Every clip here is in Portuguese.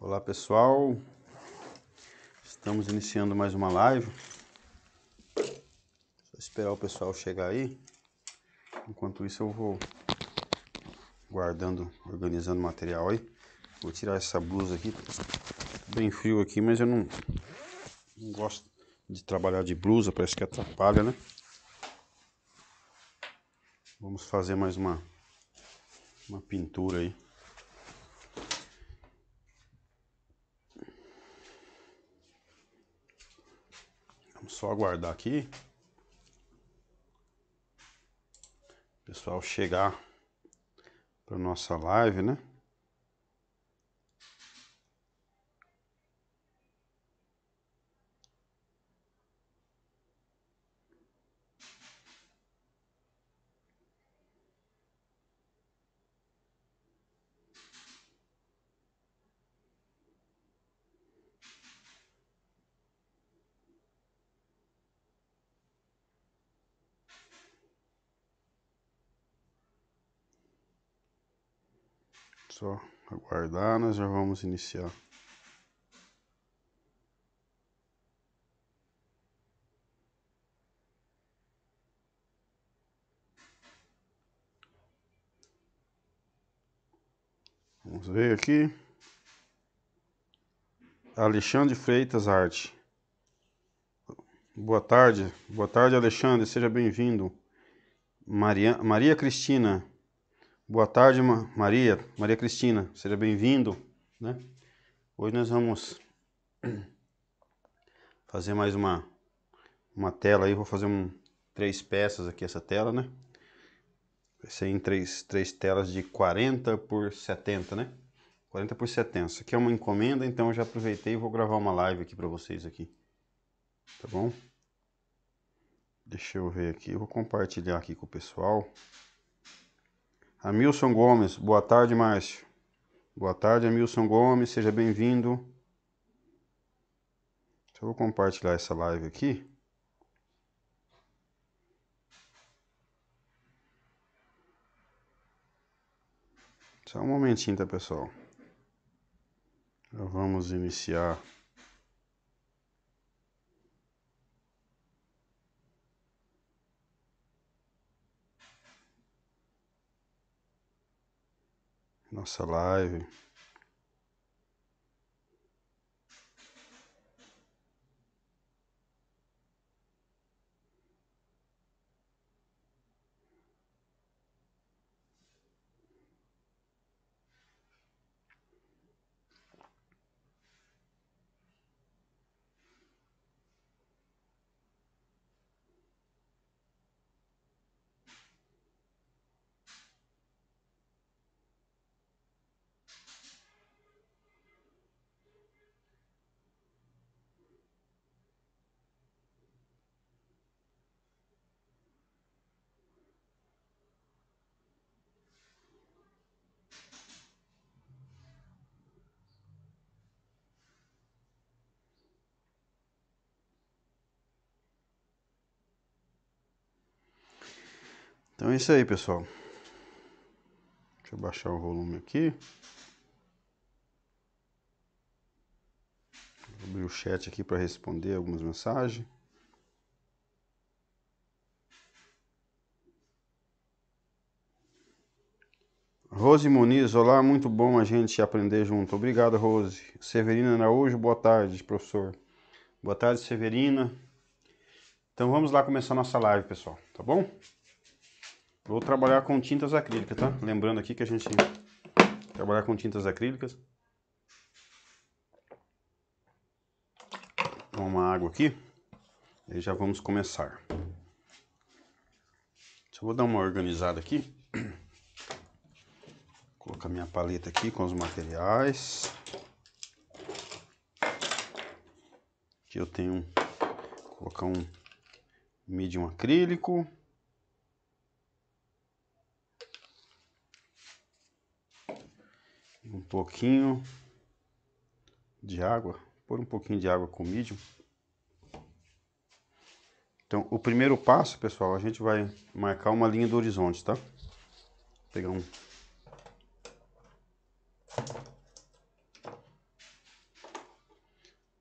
Olá pessoal, estamos iniciando mais uma live. Só esperar o pessoal chegar aí. Enquanto isso, eu vou guardando, organizando material aí. Vou tirar essa blusa aqui, tá bem frio aqui, mas eu não, não gosto de trabalhar de blusa, parece que atrapalha, né? Vamos fazer mais uma, uma pintura aí. Só aguardar aqui. O pessoal chegar para nossa live, né? aguardar, nós já vamos iniciar. Vamos ver aqui. Alexandre Freitas Arte. Boa tarde. Boa tarde, Alexandre. Seja bem-vindo. Maria, Maria Cristina. Boa tarde, Maria, Maria Cristina, seja bem-vindo, né? Hoje nós vamos fazer mais uma uma tela aí, vou fazer um, três peças aqui essa tela, né? Vai ser em três, três telas de 40 por 70, né? 40 por 70. Isso aqui é uma encomenda, então eu já aproveitei e vou gravar uma live aqui para vocês aqui. Tá bom? Deixa eu ver aqui, eu vou compartilhar aqui com o pessoal. Hamilson Gomes, boa tarde, Márcio. Boa tarde, Hamilson Gomes, seja bem-vindo. Eu vou compartilhar essa live aqui. Só um momentinho, tá, pessoal? Já vamos iniciar nossa live. Então é isso aí, pessoal. Deixa eu baixar o volume aqui. Vou abrir o chat aqui para responder algumas mensagens. Rose Muniz, olá, muito bom a gente aprender junto. Obrigado, Rose. Severina Araújo, boa tarde, professor. Boa tarde, Severina. Então vamos lá começar nossa live, pessoal, tá bom? Vou trabalhar com tintas acrílicas, tá? Lembrando aqui que a gente trabalhar com tintas acrílicas. Vou uma água aqui e já vamos começar. Só vou dar uma organizada aqui. colocar minha paleta aqui com os materiais. Aqui eu tenho, vou colocar um medium acrílico. um pouquinho de água, por um pouquinho de água com medium. Então, o primeiro passo, pessoal, a gente vai marcar uma linha do horizonte, tá? Vou pegar um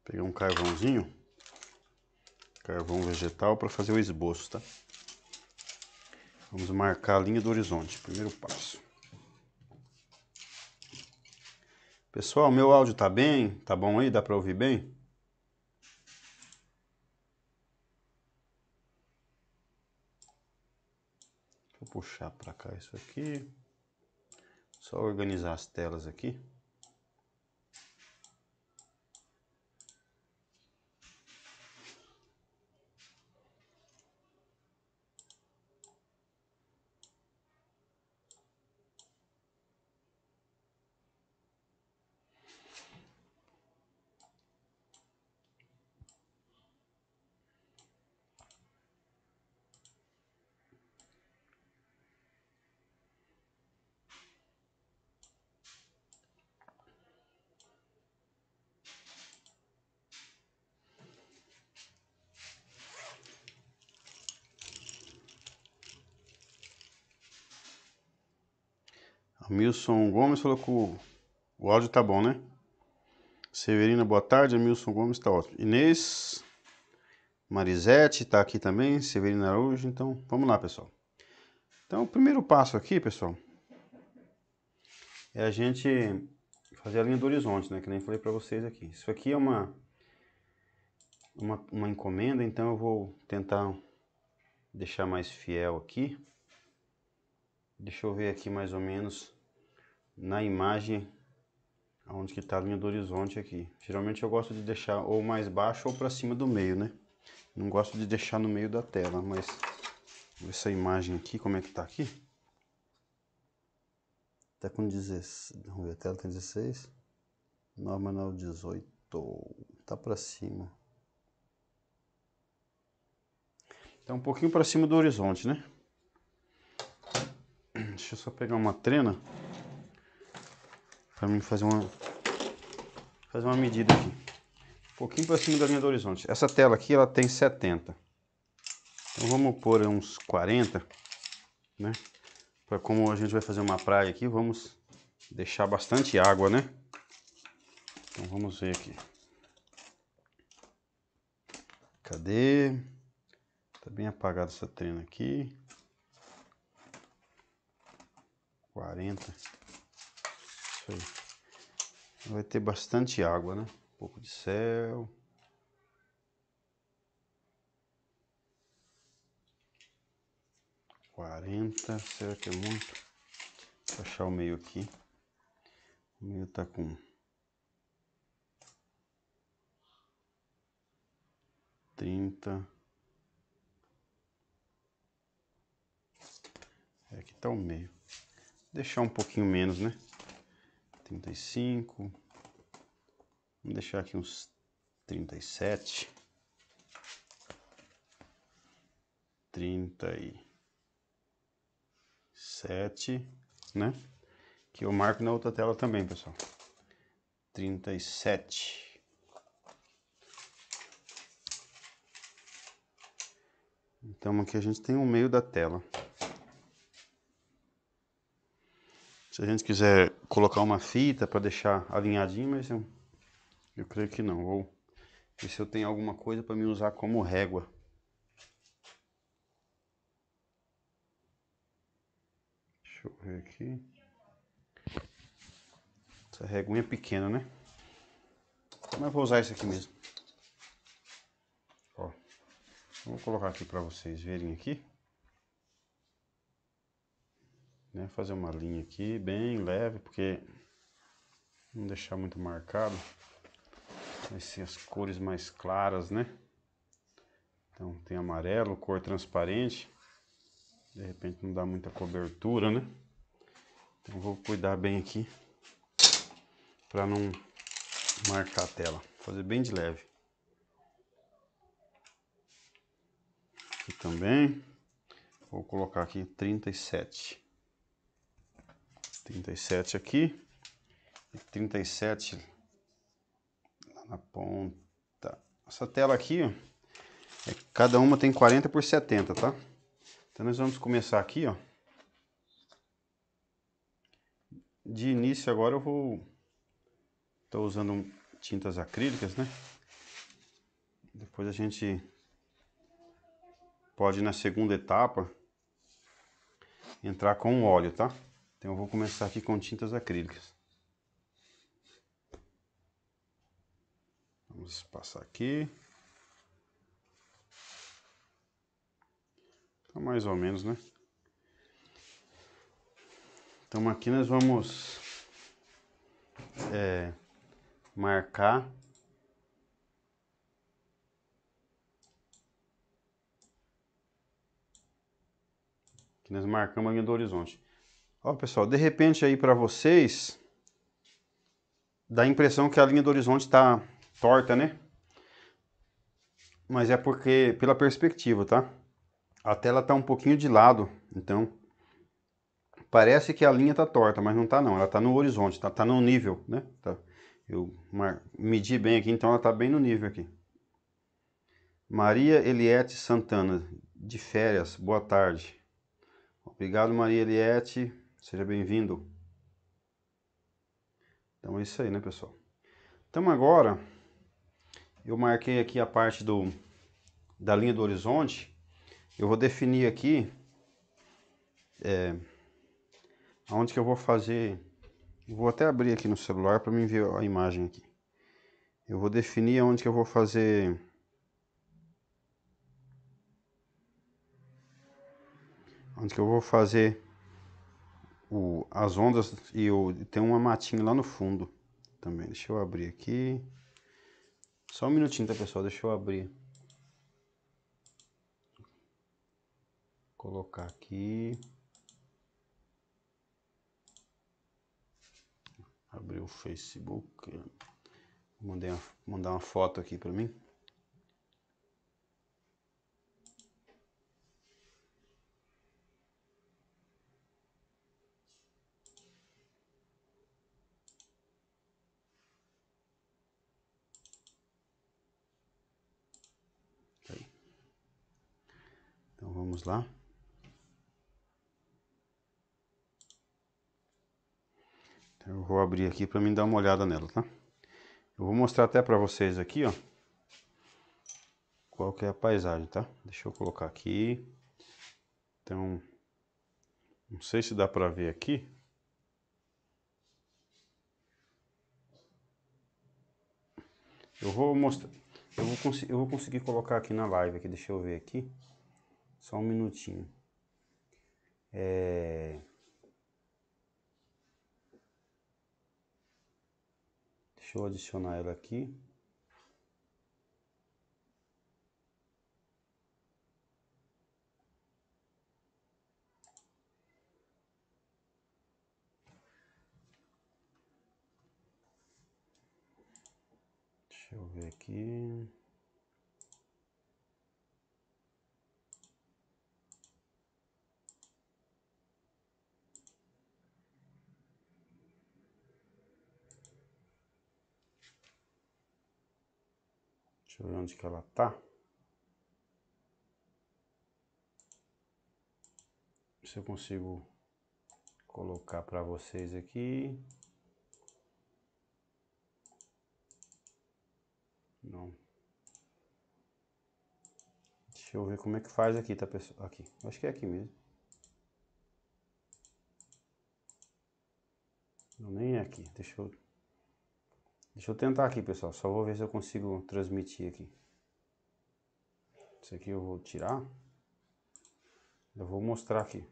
pegar um carvãozinho, carvão vegetal para fazer o esboço, tá? Vamos marcar a linha do horizonte, primeiro passo. Pessoal, meu áudio tá bem? Tá bom aí? Dá para ouvir bem? Vou puxar para cá isso aqui. Só organizar as telas aqui. Milson Gomes falou que o, o áudio tá bom, né? Severina, boa tarde. Milson Gomes tá ótimo. Inês Marisete tá aqui também. Severina Araújo. Então, vamos lá, pessoal. Então, o primeiro passo aqui, pessoal, é a gente fazer a linha do horizonte, né? Que nem falei para vocês aqui. Isso aqui é uma, uma, uma encomenda, então eu vou tentar deixar mais fiel aqui. Deixa eu ver aqui mais ou menos na imagem onde que está a linha do horizonte aqui. Geralmente eu gosto de deixar ou mais baixo ou para cima do meio, né? Não gosto de deixar no meio da tela, mas essa imagem aqui, como é que está aqui? Tá com 16, vamos ver, a tela tem 16, norma não 18, é tá para cima. Está um pouquinho para cima do horizonte, né? Deixa eu só pegar uma trena para mim fazer uma fazer uma medida aqui. Um pouquinho para cima da linha do horizonte. Essa tela aqui ela tem 70. Então vamos pôr uns 40, né? Para como a gente vai fazer uma praia aqui, vamos deixar bastante água, né? Então vamos ver aqui. Cadê? Tá bem apagada essa trena aqui. 40 aí. Vai ter bastante água, né? Um pouco de céu. Quarenta, será que é muito? Vou achar o meio aqui. O meio tá com... Trinta... É, aqui tá o meio. Deixar um pouquinho menos, né? 35. Vamos deixar aqui uns 37. 37, né? Que eu marco na outra tela também, pessoal. 37. Então aqui a gente tem o meio da tela. Se a gente quiser colocar uma fita para deixar alinhadinho, mas eu, eu creio que não. Vou ver se eu tenho alguma coisa para me usar como régua. Deixa eu ver aqui. Essa reguinha é pequena, né? Mas vou usar isso aqui mesmo. Ó, vou colocar aqui para vocês verem aqui né? Fazer uma linha aqui bem leve, porque não deixar muito marcado. Vai ser as cores mais claras, né? Então tem amarelo, cor transparente. De repente não dá muita cobertura, né? Então vou cuidar bem aqui para não marcar a tela. Fazer bem de leve. Aqui também. Vou colocar aqui 37. 37 aqui, e 37 lá na ponta. Essa tela aqui, ó, é, cada uma tem 40 por 70, tá? Então nós vamos começar aqui, ó. De início agora eu vou... Estou usando tintas acrílicas, né? Depois a gente pode, na segunda etapa, entrar com o óleo, Tá? Então eu vou começar aqui com tintas acrílicas. Vamos passar aqui. Então mais ou menos, né? Então aqui nós vamos é, marcar nós marcamos a linha do horizonte. Ó, pessoal, de repente aí para vocês dá a impressão que a linha do horizonte está torta, né? Mas é porque pela perspectiva, tá? A tela está um pouquinho de lado, então parece que a linha está torta, mas não está não. Ela está no horizonte, está tá no nível, né? Tá. Eu medi bem aqui, então ela está bem no nível aqui. Maria Eliette Santana, de férias, boa tarde. Obrigado, Maria Eliette. Seja bem-vindo. Então é isso aí, né, pessoal? Então agora eu marquei aqui a parte do da linha do horizonte. Eu vou definir aqui é, que eu vou fazer. Vou até abrir aqui no celular para me ver a imagem aqui. Eu vou definir onde que eu vou fazer. Onde que eu vou fazer o, as ondas e o, tem uma matinha lá no fundo também. Deixa eu abrir aqui. Só um minutinho, tá, pessoal? Deixa eu abrir. Colocar aqui. Abrir o Facebook. Mandei uma, mandar uma foto aqui para mim. Então vamos lá. Então, eu vou abrir aqui para mim dar uma olhada nela, tá? Eu vou mostrar até para vocês aqui, ó, qual que é a paisagem, tá? Deixa eu colocar aqui. Então, não sei se dá para ver aqui. Eu vou mostrar, eu vou, eu vou conseguir colocar aqui na live, aqui, deixa eu ver aqui. Só um minutinho. É... Deixa eu adicionar ela aqui. Deixa eu ver aqui. Deixa eu ver onde que ela tá. Se eu consigo colocar para vocês aqui. Não. Deixa eu ver como é que faz aqui, tá pessoal? Aqui. Acho que é aqui mesmo. Não, nem é aqui. Deixa eu Deixa eu tentar aqui, pessoal. Só vou ver se eu consigo transmitir aqui. Isso aqui eu vou tirar. Eu vou mostrar aqui.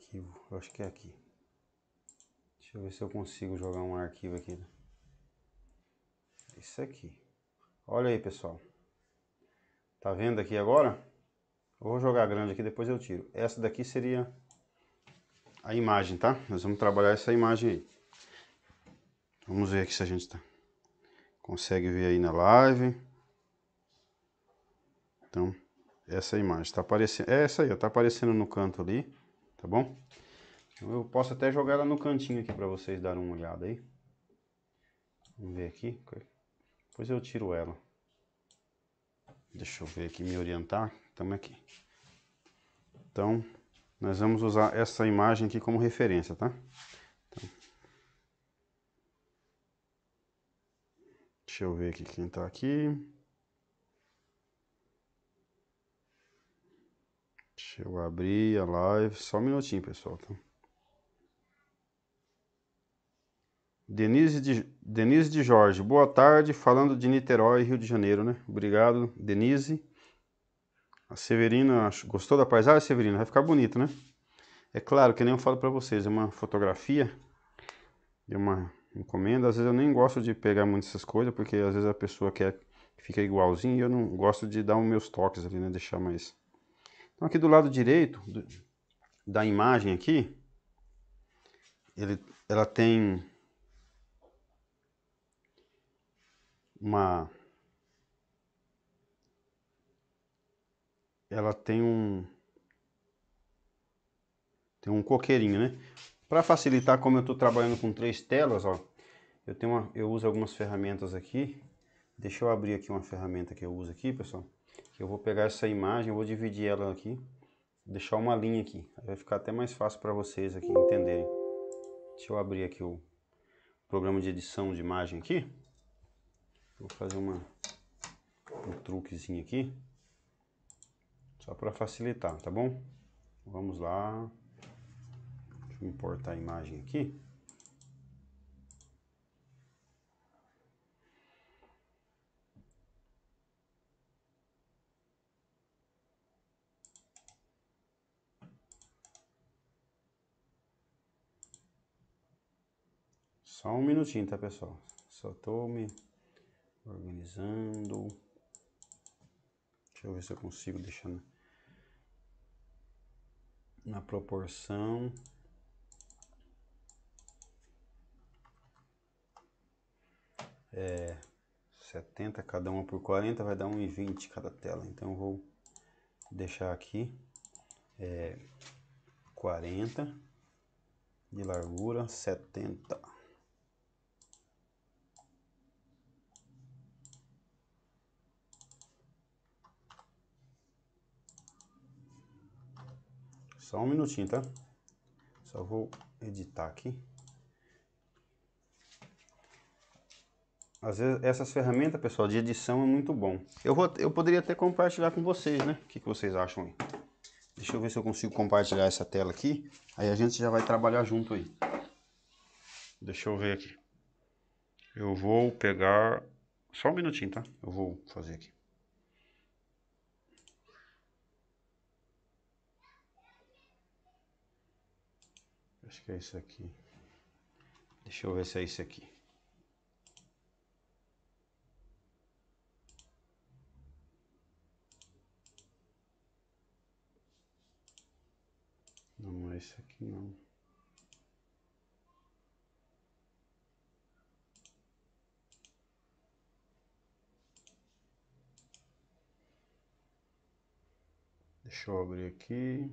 arquivo, eu acho que é aqui. Deixa eu ver se eu consigo jogar um arquivo aqui. Isso né? aqui. Olha aí, pessoal. Tá vendo aqui agora? Eu vou jogar grande aqui, depois eu tiro. Essa daqui seria a imagem, tá? Nós vamos trabalhar essa imagem aí. Vamos ver aqui se a gente tá. Consegue ver aí na live. Então, essa imagem tá aparecendo. É essa aí, ó, tá aparecendo no canto ali tá bom? Então, eu posso até jogar ela no cantinho aqui para vocês darem uma olhada aí. Vamos ver aqui. Depois eu tiro ela. Deixa eu ver aqui, me orientar. Estamos aqui. Então, nós vamos usar essa imagem aqui como referência, tá? Então, deixa eu ver aqui quem está aqui. eu abrir a live. Só um minutinho, pessoal. Tá? Denise, de, Denise de Jorge, boa tarde. Falando de Niterói, Rio de Janeiro, né? Obrigado, Denise. A Severina, gostou da paisagem, Severina? Vai ficar bonito, né? É claro que nem eu falo para vocês, é uma fotografia de uma encomenda. Às vezes eu nem gosto de pegar muito essas coisas, porque às vezes a pessoa quer que fique igualzinho e eu não gosto de dar os meus toques ali, né? Deixar mais então aqui do lado direito do, da imagem aqui, ele, ela tem uma ela tem um tem um coqueirinho, né? Para facilitar, como eu estou trabalhando com três telas, ó, eu tenho uma, eu uso algumas ferramentas aqui. Deixa eu abrir aqui uma ferramenta que eu uso aqui, pessoal eu vou pegar essa imagem, eu vou dividir ela aqui, deixar uma linha aqui. Vai ficar até mais fácil para vocês aqui entenderem. Deixa eu abrir aqui o programa de edição de imagem aqui. Vou fazer uma, um truquezinho aqui, só para facilitar, tá bom? Vamos lá. Deixa eu importar a imagem aqui. Só um minutinho, tá, pessoal? Só tô me organizando. Deixa eu ver se eu consigo deixar na, na proporção. É, 70 cada uma por 40 vai dar 1,20 cada tela. Então eu vou deixar aqui é, 40 de largura, 70 Só um minutinho, tá? Só vou editar aqui. Às vezes, essas ferramentas, pessoal, de edição é muito bom. Eu, vou, eu poderia até compartilhar com vocês, né? O que, que vocês acham aí? Deixa eu ver se eu consigo compartilhar essa tela aqui. Aí a gente já vai trabalhar junto aí. Deixa eu ver aqui. Eu vou pegar... Só um minutinho, tá? Eu vou fazer aqui. Acho que é isso aqui. Deixa eu ver se é isso aqui. Não é isso aqui não. Deixa eu abrir aqui.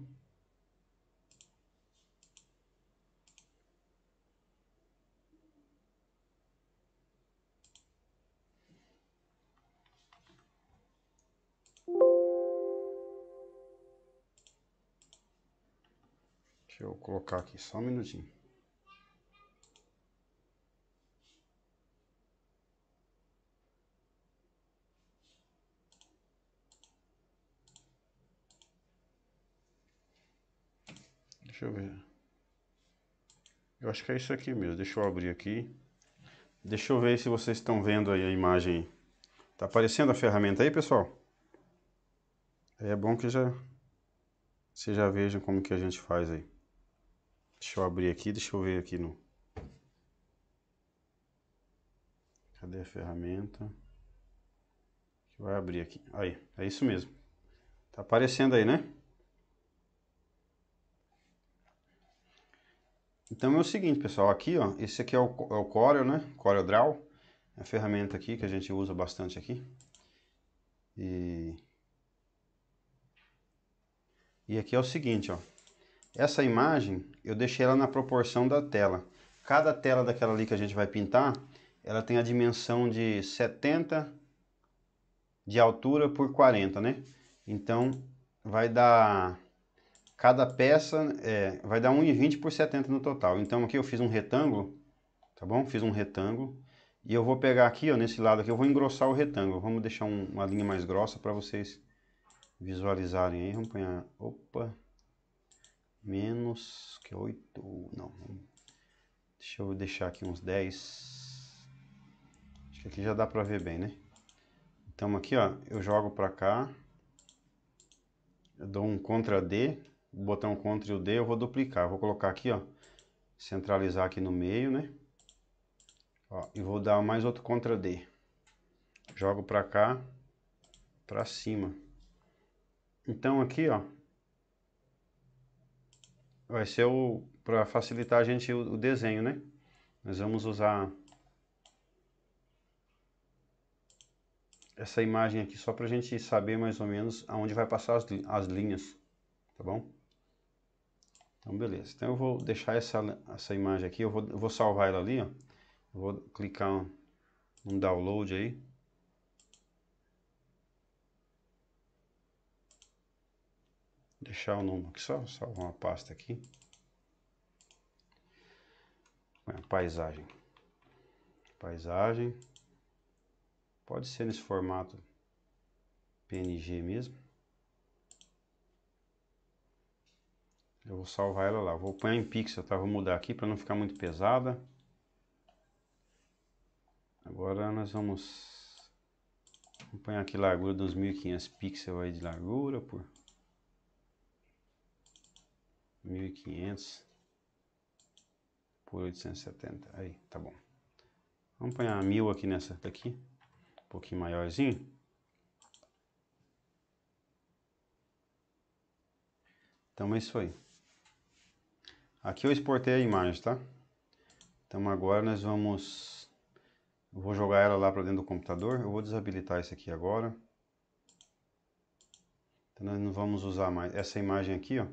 Deixa eu colocar aqui só um minutinho. Deixa eu ver. Eu acho que é isso aqui mesmo. Deixa eu abrir aqui. Deixa eu ver se vocês estão vendo aí a imagem. Tá aparecendo a ferramenta aí, pessoal? É bom que já vocês já vejam como que a gente faz aí. Deixa eu abrir aqui, deixa eu ver aqui no... Cadê a ferramenta? Vai abrir aqui. Aí, é isso mesmo. Tá aparecendo aí, né? Então é o seguinte, pessoal, aqui, ó, esse aqui é o, é o Corel, né? Corel Draw, é a ferramenta aqui que a gente usa bastante aqui. E... E aqui é o seguinte, ó. Essa imagem, eu deixei ela na proporção da tela. Cada tela daquela ali que a gente vai pintar, ela tem a dimensão de 70 de altura por 40, né? Então, vai dar... Cada peça é, vai dar 1,20 por 70 no total. Então, aqui eu fiz um retângulo, tá bom? Fiz um retângulo. E eu vou pegar aqui, ó, nesse lado aqui, eu vou engrossar o retângulo. Vamos deixar um, uma linha mais grossa para vocês visualizarem aí. Vamos pôr... Opa! menos que 8, não, deixa eu deixar aqui uns 10, acho que aqui já dá para ver bem, né? Então aqui, ó, eu jogo para cá, eu dou um CTRL D, o botão CTRL e o D eu vou duplicar, eu vou colocar aqui, ó, centralizar aqui no meio, né? Ó, e vou dar mais outro CTRL D, jogo para cá, para cima. Então aqui, ó, vai ser o para facilitar a gente o, o desenho, né? Nós vamos usar essa imagem aqui só para a gente saber mais ou menos aonde vai passar as, as linhas, tá bom? Então, beleza. Então, eu vou deixar essa, essa imagem aqui, eu vou, eu vou salvar ela ali, ó. vou clicar um, um download aí. deixar o número aqui só, salvar uma pasta aqui. É, paisagem. Paisagem. Pode ser nesse formato PNG mesmo. Eu vou salvar ela lá. Vou pôr em pixel, tá? Vou mudar aqui para não ficar muito pesada. Agora nós vamos... Vou pôr aqui largura 2500 pixels aí de largura por 1.500 por 870. Aí, tá bom. Vamos pôr 1.000 aqui nessa daqui, um pouquinho maiorzinho. Então é isso aí. Aqui eu exportei a imagem, tá? Então agora nós vamos... Eu vou jogar ela lá para dentro do computador. Eu vou desabilitar isso aqui agora. Então nós não vamos usar mais. Essa imagem aqui, ó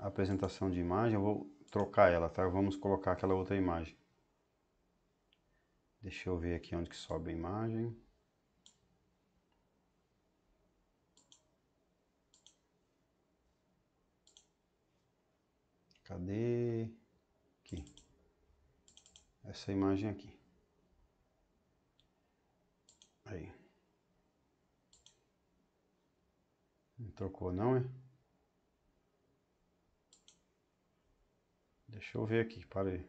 a apresentação de imagem, eu vou trocar ela, tá? Vamos colocar aquela outra imagem. Deixa eu ver aqui onde que sobe a imagem. Cadê? Aqui. Essa imagem aqui. Aí. Não trocou não, é? Deixa eu ver aqui, parei.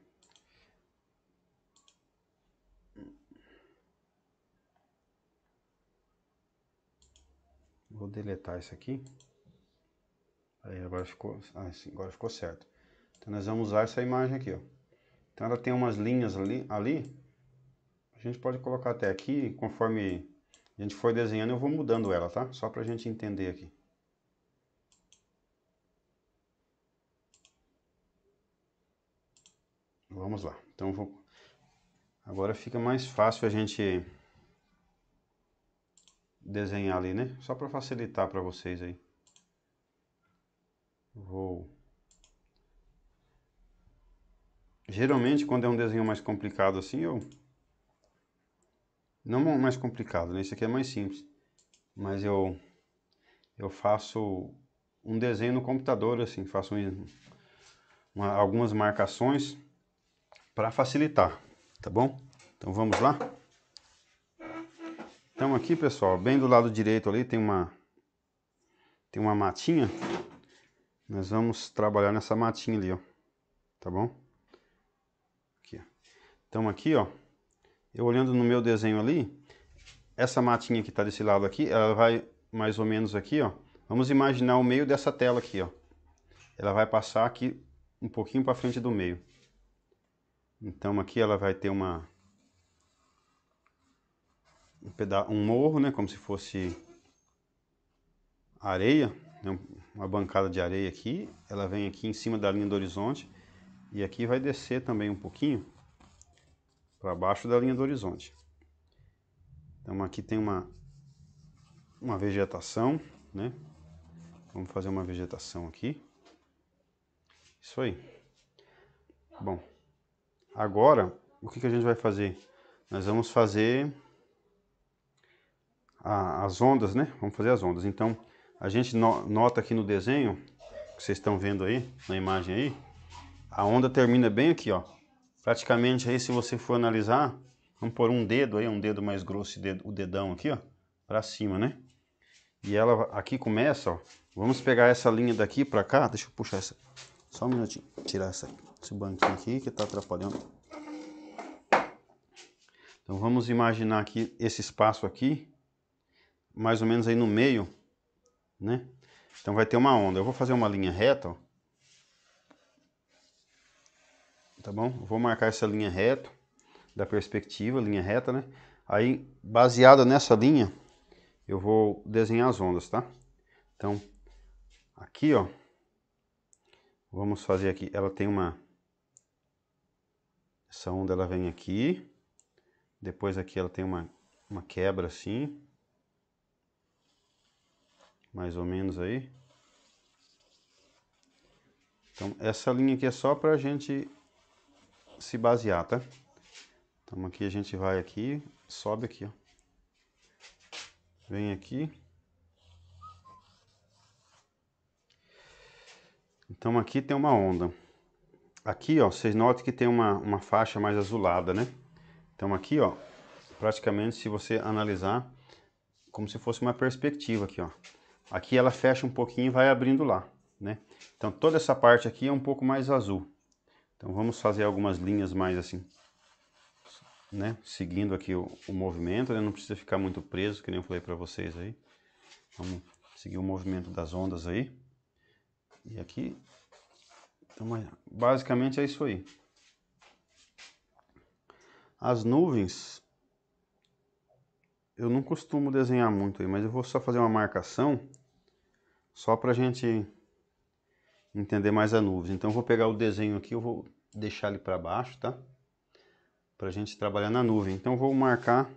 Vou deletar isso aqui. Aí agora ficou, ah, sim, agora ficou certo. Então nós vamos usar essa imagem aqui, ó. Então ela tem umas linhas ali, ali. A gente pode colocar até aqui, conforme a gente for desenhando, eu vou mudando ela, tá? Só pra gente entender aqui. vamos lá. Então vou... agora fica mais fácil a gente desenhar ali, né? Só para facilitar para vocês aí. Vou Geralmente quando é um desenho mais complicado assim, eu não é mais complicado, né? Esse aqui é mais simples. Mas eu eu faço um desenho no computador assim, faço um, uma, algumas marcações para facilitar, tá bom? Então vamos lá? Então aqui, pessoal, bem do lado direito ali tem uma tem uma matinha. Nós vamos trabalhar nessa matinha ali, ó. Tá bom? Aqui, ó. Então aqui, ó, eu olhando no meu desenho ali, essa matinha que está desse lado aqui, ela vai mais ou menos aqui, ó. Vamos imaginar o meio dessa tela aqui, ó. Ela vai passar aqui um pouquinho para frente do meio. Então aqui ela vai ter uma um, peda um morro, né, como se fosse areia, né, uma bancada de areia aqui. Ela vem aqui em cima da linha do horizonte e aqui vai descer também um pouquinho para baixo da linha do horizonte. Então aqui tem uma uma vegetação, né? Vamos fazer uma vegetação aqui. Isso aí. Bom, Agora, o que, que a gente vai fazer? Nós vamos fazer a, as ondas, né? Vamos fazer as ondas. Então, a gente no, nota aqui no desenho, que vocês estão vendo aí, na imagem aí, a onda termina bem aqui, ó. Praticamente aí, se você for analisar, vamos pôr um dedo aí, um dedo mais grosso, o dedão aqui, ó, pra cima, né? E ela aqui começa, ó. Vamos pegar essa linha daqui pra cá, deixa eu puxar essa, só um minutinho, tirar essa aqui esse banquinho aqui que está atrapalhando. Então vamos imaginar aqui esse espaço aqui, mais ou menos aí no meio, né? Então vai ter uma onda. Eu vou fazer uma linha reta, ó. Tá bom? vou marcar essa linha reta da perspectiva, linha reta, né? Aí, baseada nessa linha, eu vou desenhar as ondas, tá? Então, aqui, ó, vamos fazer aqui, ela tem uma essa onda ela vem aqui, depois aqui ela tem uma, uma quebra assim, mais ou menos aí. Então essa linha aqui é só para a gente se basear, tá? Então aqui a gente vai aqui, sobe aqui, ó. Vem aqui. Então aqui tem uma onda aqui, ó, vocês notem que tem uma, uma faixa mais azulada, né? Então aqui, ó, praticamente se você analisar, como se fosse uma perspectiva aqui, ó. Aqui ela fecha um pouquinho e vai abrindo lá, né? Então toda essa parte aqui é um pouco mais azul. Então vamos fazer algumas linhas mais assim, né? Seguindo aqui o, o movimento, né? Não precisa ficar muito preso, que nem eu falei para vocês aí. Vamos seguir o movimento das ondas aí. E aqui então, basicamente é isso aí. As nuvens, eu não costumo desenhar muito aí, mas eu vou só fazer uma marcação, só para a gente entender mais a nuvem. Então, eu vou pegar o desenho aqui, eu vou deixar ele para baixo, tá? Para a gente trabalhar na nuvem. Então, eu vou marcar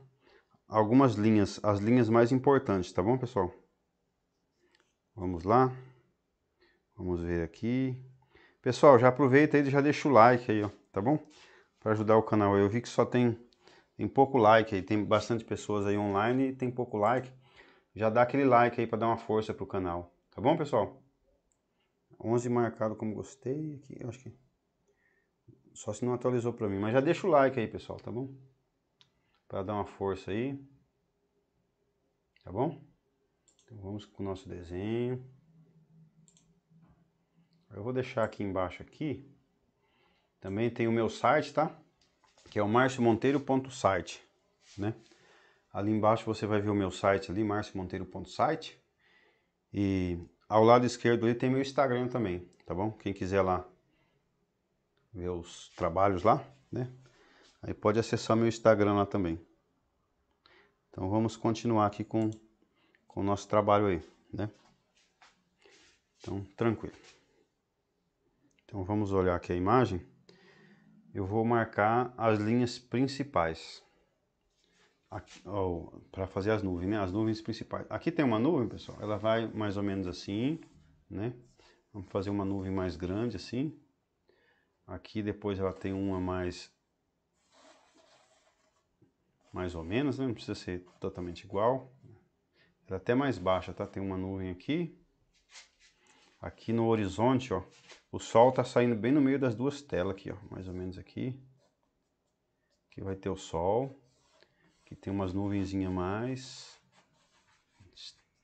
algumas linhas, as linhas mais importantes, tá bom, pessoal? Vamos lá. Vamos ver aqui. Pessoal, já aproveita aí e já deixa o like aí, ó, tá bom? Para ajudar o canal. Eu vi que só tem, tem pouco like aí, tem bastante pessoas aí online e tem pouco like. Já dá aquele like aí para dar uma força pro canal, tá bom, pessoal? 11 marcado como gostei, aqui, acho que só se não atualizou para mim, mas já deixa o like aí, pessoal, tá bom? Para dar uma força aí. Tá bom? Então vamos com o nosso desenho. Eu vou deixar aqui embaixo aqui. Também tem o meu site, tá? Que é o marciomonteiro.site, né? Ali embaixo você vai ver o meu site ali, marciomonteiro.site. E ao lado esquerdo ali tem meu Instagram também, tá bom? Quem quiser lá ver os trabalhos lá, né? Aí pode acessar meu Instagram lá também. Então vamos continuar aqui com, com o nosso trabalho aí, né? Então, tranquilo. Então vamos olhar aqui a imagem. Eu vou marcar as linhas principais. Oh, para fazer as nuvens, né? As nuvens principais. Aqui tem uma nuvem, pessoal. Ela vai mais ou menos assim, né? Vamos fazer uma nuvem mais grande assim. Aqui depois ela tem uma mais mais ou menos, né? Não precisa ser totalmente igual. Ela é até mais baixa, tá? Tem uma nuvem aqui aqui no horizonte, ó, o sol tá saindo bem no meio das duas telas aqui, ó, mais ou menos aqui. Aqui vai ter o sol, aqui tem umas nuvenzinhas mais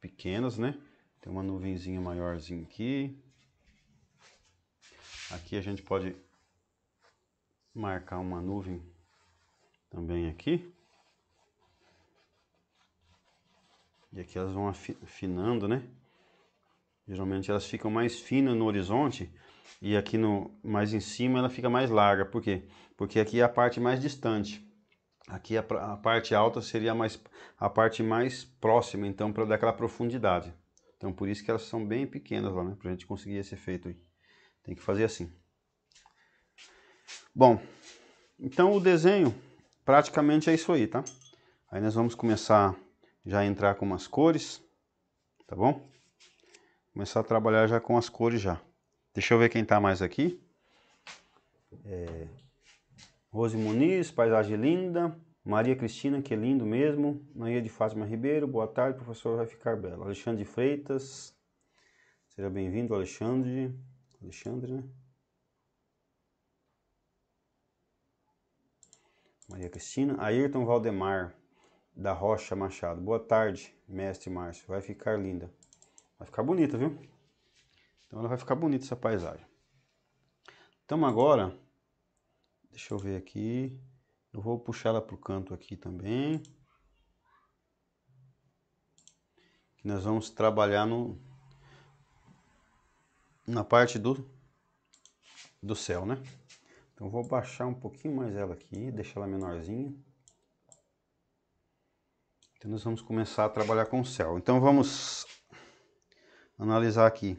pequenas, né? Tem uma nuvenzinha maiorzinha aqui. Aqui a gente pode marcar uma nuvem também aqui. E aqui elas vão afinando, né? Geralmente elas ficam mais finas no horizonte e aqui no mais em cima ela fica mais larga. Por quê? Porque aqui é a parte mais distante. Aqui a, a parte alta seria a, mais, a parte mais próxima, então, para dar aquela profundidade. Então, por isso que elas são bem pequenas lá, né? Para a gente conseguir esse efeito aí. Tem que fazer assim. Bom, então o desenho praticamente é isso aí, tá? Aí nós vamos começar já a entrar com umas cores, tá bom? Começar a trabalhar já com as cores já. Deixa eu ver quem tá mais aqui. É... Rose Muniz, paisagem linda. Maria Cristina, que lindo mesmo. Maria de Fátima Ribeiro, boa tarde, professor, vai ficar belo. Alexandre Freitas, seja bem-vindo, Alexandre. Alexandre, né? Maria Cristina. Ayrton Valdemar, da Rocha Machado. Boa tarde, mestre Márcio. Vai ficar linda. Vai ficar bonita, viu? Então ela vai ficar bonita essa paisagem. Então agora, deixa eu ver aqui. Eu vou puxar ela para o canto aqui também. Que nós vamos trabalhar no, na parte do, do céu, né? Então vou baixar um pouquinho mais ela aqui, deixar ela menorzinha. Então nós vamos começar a trabalhar com o céu. Então vamos analisar aqui.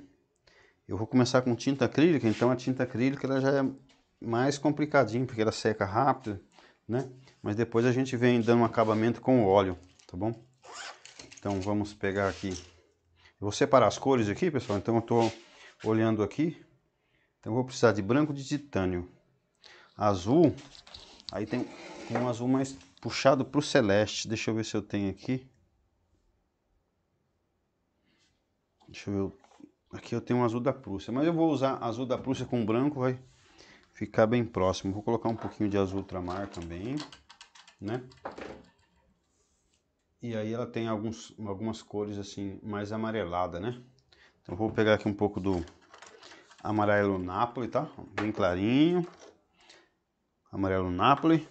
Eu vou começar com tinta acrílica, então a tinta acrílica ela já é mais complicadinha, porque ela seca rápido, né? Mas depois a gente vem dando um acabamento com o óleo, tá bom? Então vamos pegar aqui. Eu vou separar as cores aqui, pessoal, então eu tô olhando aqui. Então eu vou precisar de branco de titânio, azul, aí tem um azul mais puxado pro celeste. Deixa eu ver se eu tenho aqui. Deixa eu ver. Aqui eu tenho um azul da Prússia, mas eu vou usar azul da Prússia com branco, vai ficar bem próximo. Vou colocar um pouquinho de azul ultramar também, né? E aí ela tem alguns, algumas cores assim, mais amarelada, né? Então vou pegar aqui um pouco do amarelo Nápoles, tá? Bem clarinho. Amarelo Nápoles.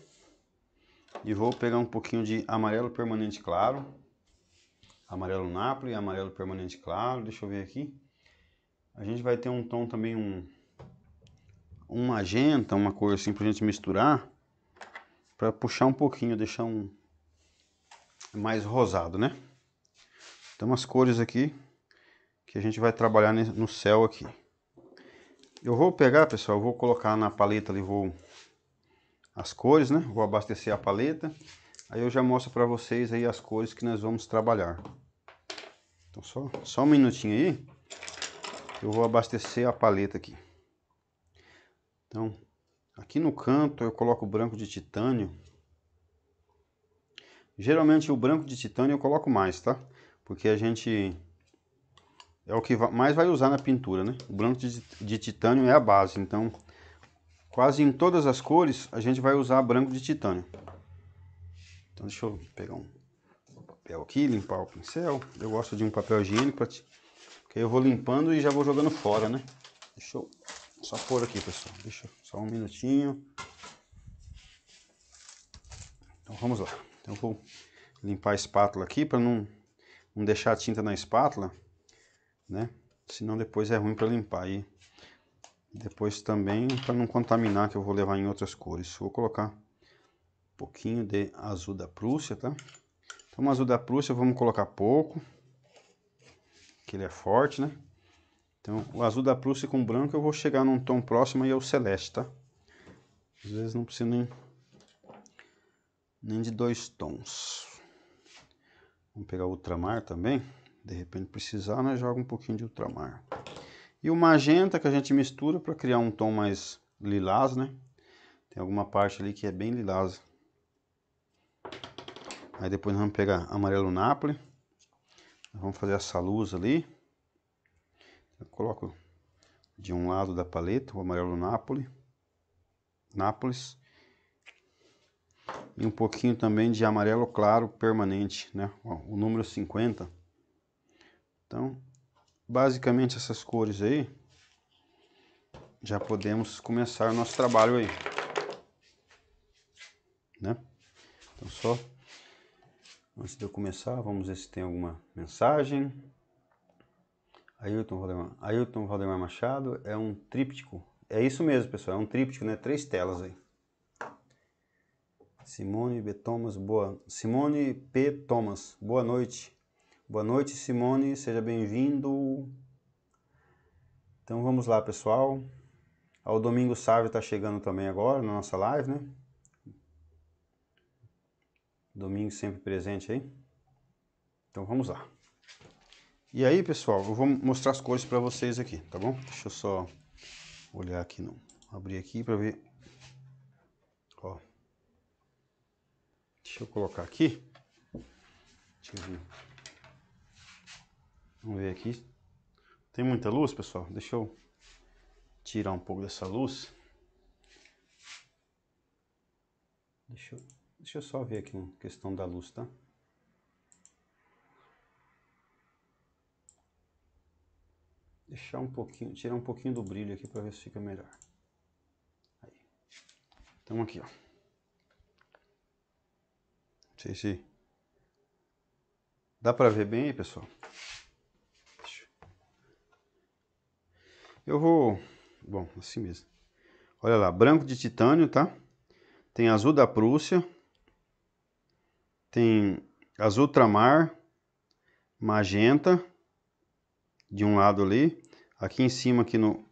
E vou pegar um pouquinho de amarelo permanente claro amarelo Napoli, e amarelo permanente claro. Deixa eu ver aqui. A gente vai ter um tom também, um, um magenta, uma cor assim pra gente misturar. Pra puxar um pouquinho, deixar um mais rosado, né? Então as cores aqui que a gente vai trabalhar no céu aqui. Eu vou pegar, pessoal, vou colocar na paleta ali, vou as cores, né? Vou abastecer a paleta. Aí eu já mostro para vocês aí as cores que nós vamos trabalhar. Então só, só um minutinho aí. Eu vou abastecer a paleta aqui. Então, aqui no canto eu coloco branco de titânio. Geralmente o branco de titânio eu coloco mais, tá? Porque a gente é o que mais vai usar na pintura, né? O branco de, de titânio é a base, então quase em todas as cores a gente vai usar branco de titânio. Então deixa eu pegar um papel aqui, limpar o pincel. Eu gosto de um papel higiênico, que eu vou limpando e já vou jogando fora, né? Deixa eu só pôr aqui, pessoal. Deixa só um minutinho. Então vamos lá. Então eu vou limpar a espátula aqui para não, não deixar a tinta na espátula, né? Senão depois é ruim para limpar aí. Depois também para não contaminar que eu vou levar em outras cores. Vou colocar pouquinho de azul da Prússia, tá? Então, azul da Prússia vamos colocar pouco, que ele é forte, né? Então, o azul da Prússia com branco eu vou chegar num tom próximo aí ao celeste, tá? Às vezes não precisa nem, nem de dois tons. Vamos pegar o ultramar também. De repente precisar, né? Joga um pouquinho de ultramar. E o magenta que a gente mistura para criar um tom mais lilás, né? Tem alguma parte ali que é bem lilás. Aí depois nós vamos pegar amarelo Nápoles. Vamos fazer essa luz ali. Eu coloco de um lado da paleta o amarelo Nápoles. Nápoles. E um pouquinho também de amarelo claro permanente, né? o número 50. Então, basicamente essas cores aí, já podemos começar o nosso trabalho aí. Né? Então, só Antes de eu começar, vamos ver se tem alguma mensagem. Ailton Valdemar, Ailton Valdemar Machado é um tríptico. É isso mesmo, pessoal, é um tríptico, né? Três telas aí. Simone B. Thomas, boa. Simone P. Thomas, boa noite. Boa noite, Simone, seja bem-vindo. Então vamos lá, pessoal. O Domingo Sávio está chegando também agora na nossa live, né? Domingo sempre presente aí. Então vamos lá. E aí, pessoal, eu vou mostrar as cores para vocês aqui, tá bom? Deixa eu só olhar aqui, não. Abrir aqui para ver. Ó. Deixa eu colocar aqui. Deixa eu ver. Vamos ver aqui. Tem muita luz, pessoal? Deixa eu tirar um pouco dessa luz. Deixa eu Deixa eu só ver aqui a questão da luz, tá? Deixar um pouquinho, tirar um pouquinho do brilho aqui para ver se fica melhor. Aí. Então aqui, ó. Não sei se dá para ver bem aí, pessoal. Eu vou, bom, assim mesmo. Olha lá, branco de titânio, tá? Tem azul da Prússia, tem azul tramar, magenta, de um lado ali, aqui em cima aqui no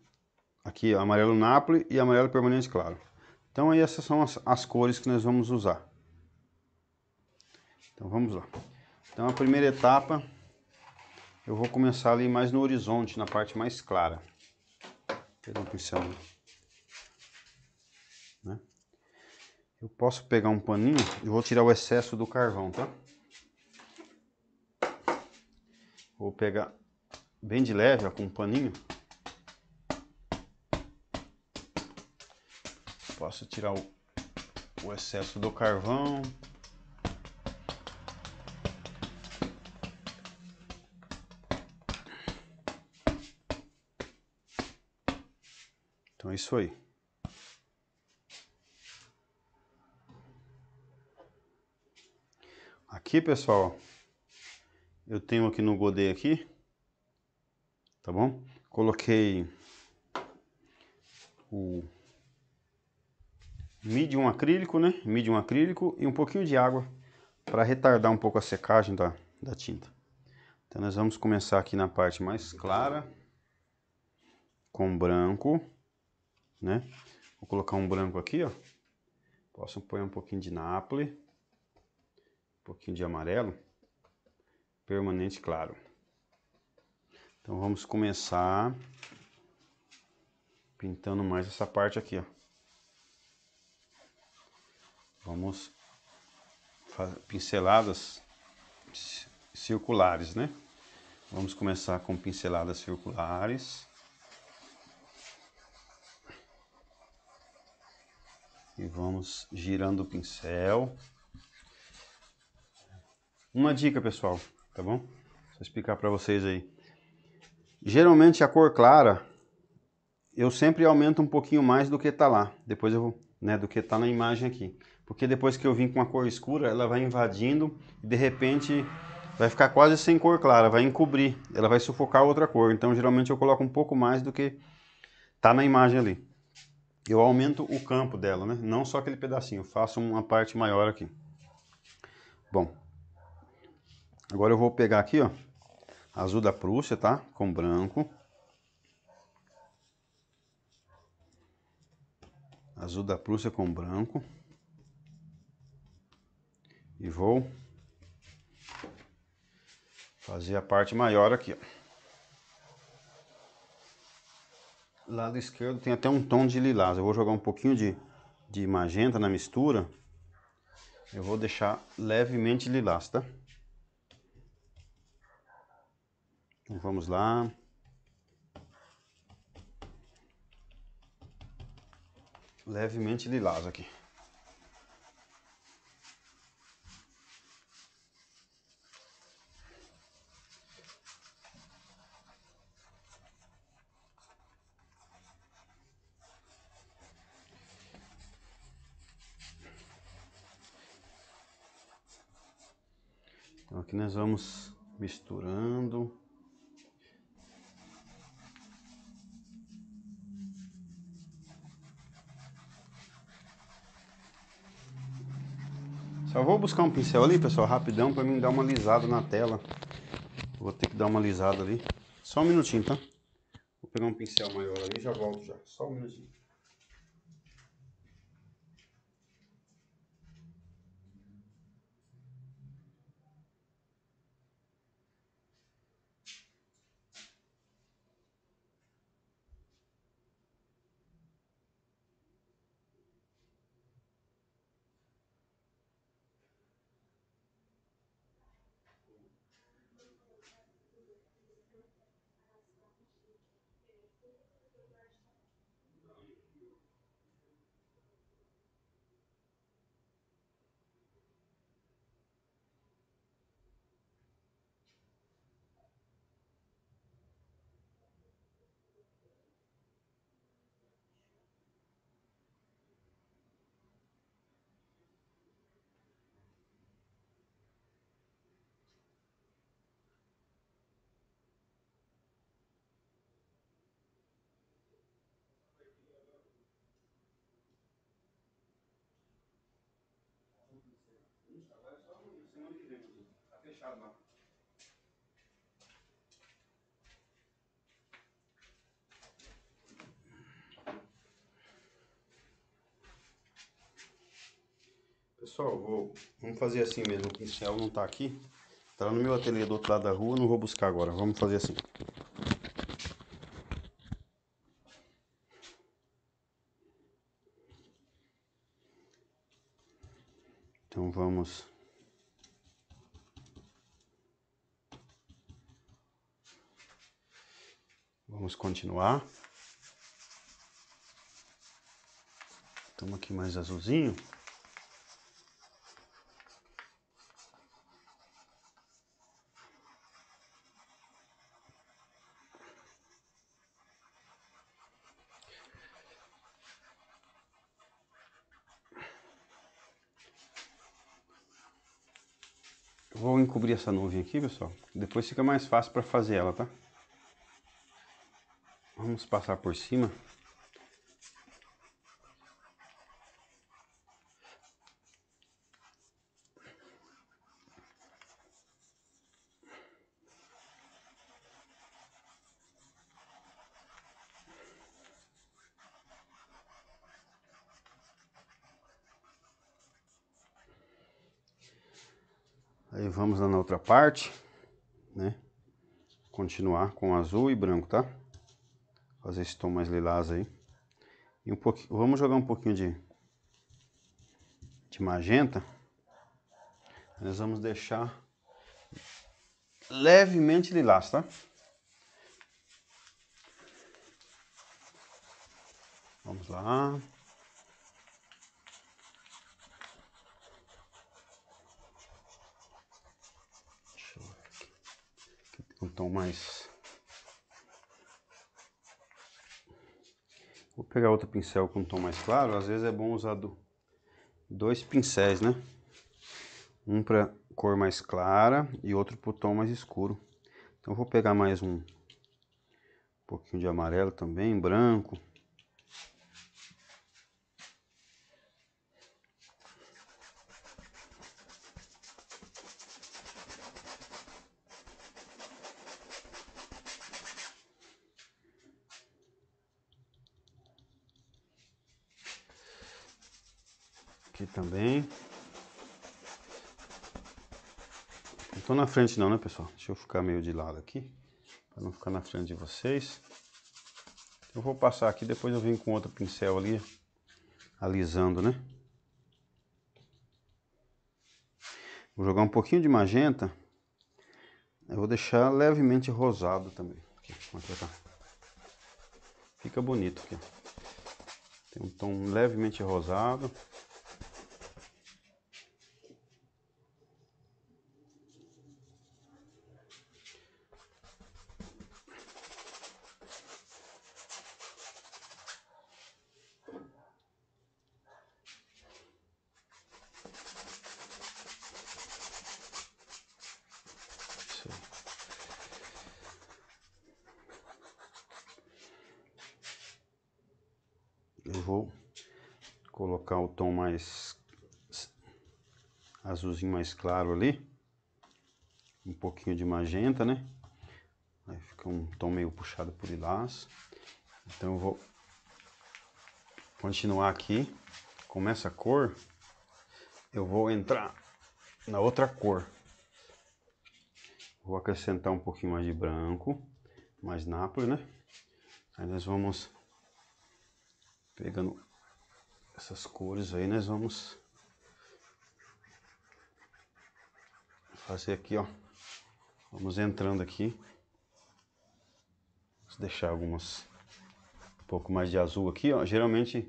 aqui amarelo nápoles e amarelo permanente claro. Então aí essas são as, as cores que nós vamos usar. Então vamos lá. Então a primeira etapa eu vou começar ali mais no horizonte, na parte mais clara. Vou pegar um pincel. Eu posso pegar um paninho e vou tirar o excesso do carvão, tá? Vou pegar bem de leve, ó, com um paninho. Posso tirar o, o excesso do carvão. Então é isso aí. aqui, pessoal, eu tenho aqui no godê aqui, tá bom? Coloquei o medium acrílico, né? Medium acrílico e um pouquinho de água para retardar um pouco a secagem da, da tinta. Então nós vamos começar aqui na parte mais clara com branco, né? Vou colocar um branco aqui, ó. Posso pôr um pouquinho de Nápoles pouquinho de amarelo, permanente claro. Então vamos começar pintando mais essa parte aqui, ó. Vamos pinceladas circulares, né? Vamos começar com pinceladas circulares. E vamos girando o pincel. Uma dica, pessoal, tá bom? Vou explicar para vocês aí. Geralmente a cor clara, eu sempre aumento um pouquinho mais do que tá lá. Depois eu vou, né, do que tá na imagem aqui. Porque depois que eu vim com a cor escura, ela vai invadindo e de repente vai ficar quase sem cor clara, vai encobrir, ela vai sufocar outra cor. Então geralmente eu coloco um pouco mais do que tá na imagem ali. Eu aumento o campo dela, né? Não só aquele pedacinho, faço uma parte maior aqui. Bom, Agora eu vou pegar aqui, ó, azul da Prússia, tá? Com branco. Azul da Prússia com branco. E vou fazer a parte maior aqui, ó. Lado esquerdo tem até um tom de lilás. Eu vou jogar um pouquinho de, de magenta na mistura. Eu vou deixar levemente lilás, tá? Vamos lá. Levemente lilás aqui. Então aqui nós vamos misturando. Só vou buscar um pincel ali, pessoal, rapidão, para mim dar uma lisada na tela. Vou ter que dar uma lisada ali. Só um minutinho, tá? Vou pegar um pincel maior ali e já volto já. Só um minutinho. Semana que vem, Tá fechado lá. Pessoal, vou, vamos fazer assim mesmo. O pincel não tá aqui. Tá no meu ateliê do outro lado da rua, não vou buscar agora. Vamos fazer assim. Então vamos Vamos continuar. Toma aqui mais azulzinho. vou encobrir essa nuvem aqui, pessoal. Depois fica mais fácil para fazer ela, tá? Vamos passar por cima. Aí vamos lá na outra parte, né? Continuar com azul e branco, tá? fazer esse tom mais lilás aí. E um pouquinho, vamos jogar um pouquinho de, de magenta. Nós vamos deixar levemente lilás, tá? Vamos lá. Deixa eu ver aqui. Um tom mais Vou pegar outro pincel com um tom mais claro. Às vezes é bom usar do, dois pincéis, né? Um para cor mais clara e outro para o tom mais escuro. Então vou pegar mais um, um pouquinho de amarelo também, branco. também. Não tô na frente não, né, pessoal? Deixa eu ficar meio de lado aqui, para não ficar na frente de vocês. Eu vou passar aqui, depois eu venho com outro pincel ali, alisando, né? Vou jogar um pouquinho de magenta. Eu vou deixar levemente rosado também. Aqui, é tá? Fica bonito aqui. Tem um tom levemente rosado. vou colocar o tom mais azulzinho mais claro ali. Um pouquinho de magenta, né? Aí fica um tom meio puxado por lilás. Então eu vou continuar aqui com essa cor. Eu vou entrar na outra cor. Vou acrescentar um pouquinho mais de branco, mais nápoles, né? Aí nós vamos Pegando essas cores aí, nós vamos fazer aqui, ó. Vamos entrando aqui. deixar algumas um pouco mais de azul aqui, ó. Geralmente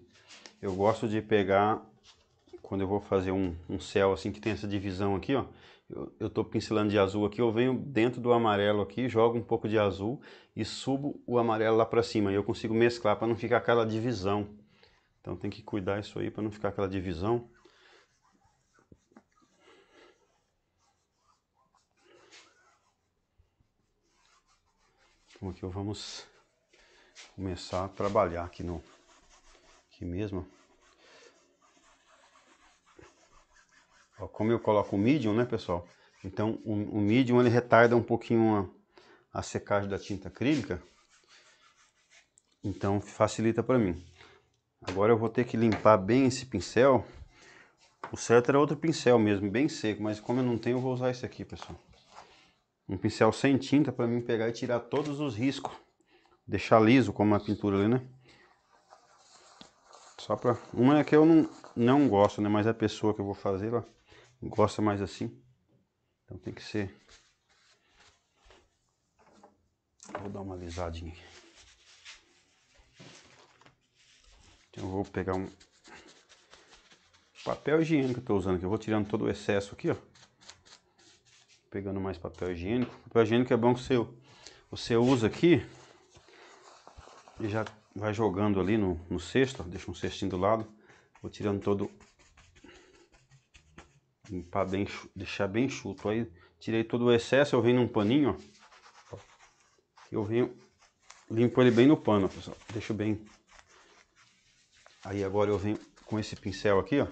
eu gosto de pegar quando eu vou fazer um, um céu assim que tem essa divisão aqui, ó. Eu, eu tô pincelando de azul aqui, eu venho dentro do amarelo aqui, jogo um pouco de azul e subo o amarelo lá para cima. E eu consigo mesclar para não ficar aquela divisão então tem que cuidar isso aí para não ficar aquela divisão. que então, aqui vamos começar a trabalhar aqui no aqui mesmo. Ó, como eu coloco o medium, né, pessoal? Então o, o medium ele retarda um pouquinho a, a secagem da tinta acrílica. Então facilita para mim. Agora eu vou ter que limpar bem esse pincel. O certo era outro pincel mesmo, bem seco, mas como eu não tenho, eu vou usar esse aqui, pessoal. Um pincel sem tinta para mim pegar e tirar todos os riscos. Deixar liso como a pintura ali, né? Só para Uma é que eu não, não gosto, né? Mas a pessoa que eu vou fazer, ela gosta mais assim. Então tem que ser... Vou dar uma alisadinha aqui. Então eu vou pegar um papel higiênico que eu estou usando aqui. Eu vou tirando todo o excesso aqui, ó. Pegando mais papel higiênico. Papel higiênico é bom que você, você usa aqui e já vai jogando ali no, no cesto. Ó. Deixa um cestinho do lado. Vou tirando todo. Limpar bem, deixar bem chuto. Aí tirei todo o excesso, eu venho num paninho, ó. Eu venho, limpo ele bem no pano, pessoal. Deixo bem Aí agora eu venho com esse pincel aqui, ó,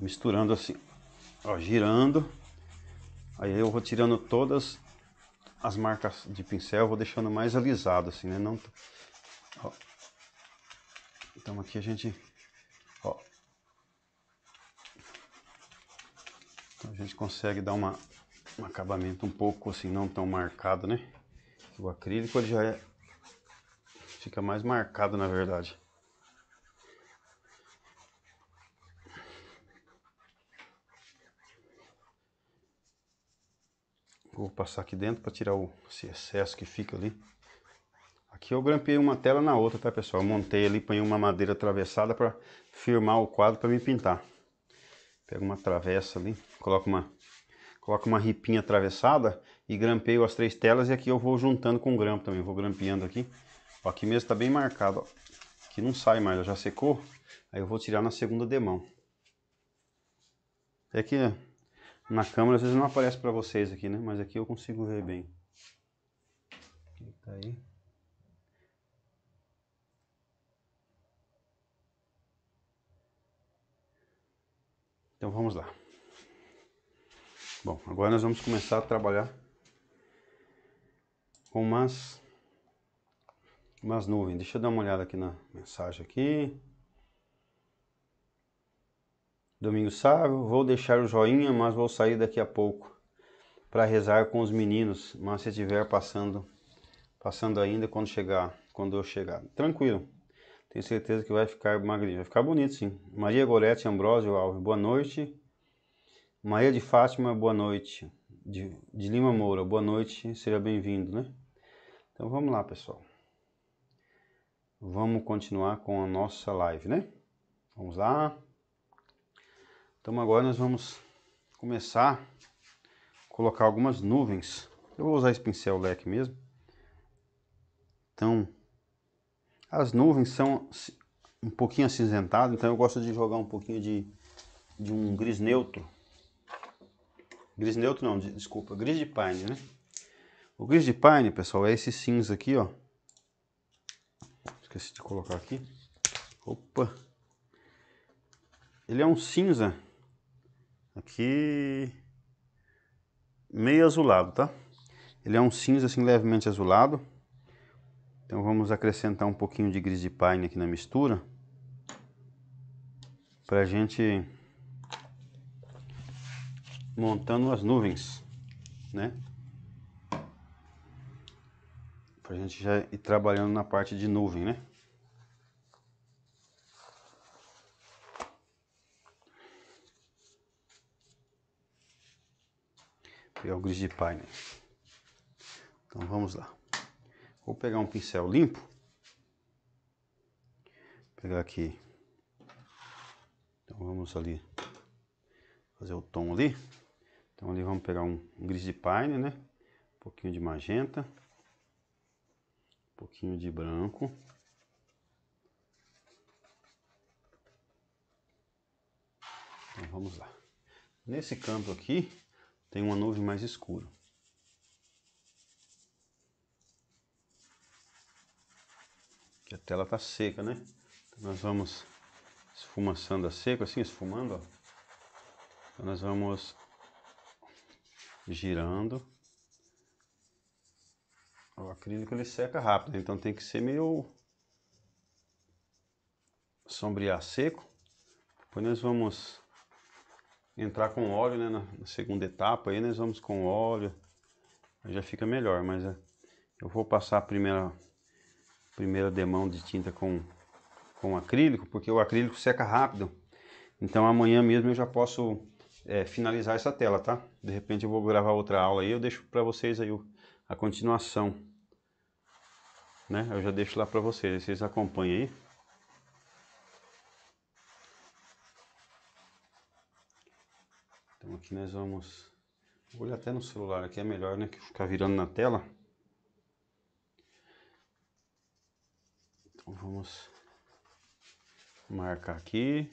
misturando assim, ó, girando. Aí eu vou tirando todas as marcas de pincel, vou deixando mais alisado assim, né? Não, ó. Então aqui a gente, ó. Então a gente consegue dar uma, um acabamento um pouco assim, não tão marcado, né? O acrílico ele já é, fica mais marcado na verdade. Eu vou passar aqui dentro para tirar o, esse excesso que fica ali. Aqui eu grampei uma tela na outra, tá pessoal? Eu montei ali, ponhei uma madeira atravessada para firmar o quadro para me pintar. Pego uma travessa ali, coloco uma, coloco uma ripinha atravessada e grampeio as três telas e aqui eu vou juntando com o grampo também. Vou grampeando aqui. Ó, aqui mesmo tá bem marcado, ó. Aqui não sai mais, já secou. Aí eu vou tirar na segunda demão. É que na câmera às vezes não aparece para vocês aqui, né? Mas aqui eu consigo ver bem. Tá aí. Então vamos lá. Bom, agora nós vamos começar a trabalhar com umas, umas nuvens. Deixa eu dar uma olhada aqui na mensagem aqui. Domingo Sábio, vou deixar o joinha, mas vou sair daqui a pouco para rezar com os meninos, mas se estiver passando, passando ainda quando chegar, quando eu chegar. Tranquilo. Tenho certeza que vai ficar magrinho, vai ficar bonito sim. Maria Gorete Ambrósio Alves, boa noite. Maria de Fátima, boa noite. De, de Lima Moura, boa noite, seja bem-vindo, né? Então vamos lá, pessoal. Vamos continuar com a nossa live, né? Vamos lá. Então agora nós vamos começar a colocar algumas nuvens. Eu vou usar esse pincel leque mesmo. Então, as nuvens são um pouquinho acinzentadas, então eu gosto de jogar um pouquinho de, de um gris neutro. Gris neutro não, desculpa, gris de pine, né? O gris de pine, pessoal, é esse cinza aqui, ó. Esqueci de colocar aqui. Opa! Ele é um cinza Aqui, meio azulado, tá? Ele é um cinza assim levemente azulado. Então vamos acrescentar um pouquinho de gris de pine aqui na mistura. para a gente montando as nuvens, né? Para a gente já ir trabalhando na parte de nuvem, né? é o gris de paina. Né? Então vamos lá. Vou pegar um pincel limpo. Vou pegar aqui. Então vamos ali fazer o tom ali. Então ali vamos pegar um, um gris de paina, né? Um pouquinho de magenta. Um pouquinho de branco. Então vamos lá. Nesse canto aqui, tem uma nuvem mais escura. Que a tela está seca, né? Então nós vamos esfumaçando a seco, assim, esfumando, ó. Então nós vamos girando. O acrílico ele seca rápido, né? então tem que ser meio sombrear seco. Depois nós vamos entrar com óleo, né? Na segunda etapa aí nós vamos com óleo. Aí já fica melhor, mas é, eu vou passar a primeira, primeira demão de tinta com, com acrílico, porque o acrílico seca rápido. Então amanhã mesmo eu já posso é, finalizar essa tela, tá? De repente eu vou gravar outra aula aí, eu deixo para vocês aí a continuação. Né? Eu já deixo lá para vocês, vocês acompanham aí. aqui nós vamos... olhar até no celular aqui, é melhor, né, que ficar virando na tela. Então vamos marcar aqui.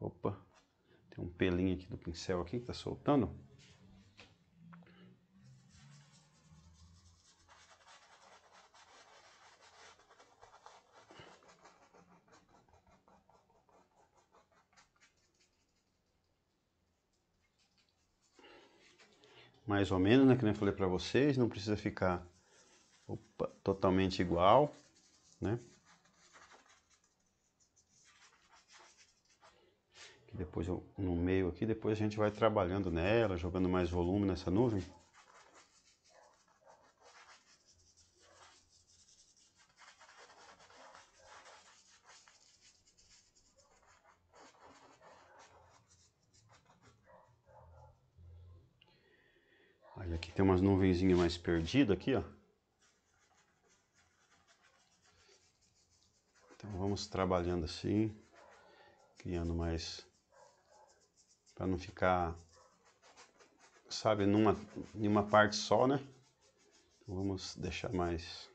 Opa, tem um pelinho aqui do pincel aqui que tá soltando. mais ou menos, né? Que nem eu falei para vocês, não precisa ficar opa, totalmente igual, né? Depois eu, no meio aqui, depois a gente vai trabalhando nela, jogando mais volume nessa nuvem. tem umas nuvenzinhas mais perdidas aqui, ó. Então vamos trabalhando assim, criando mais para não ficar, sabe, numa, em uma parte só, né? Então vamos deixar mais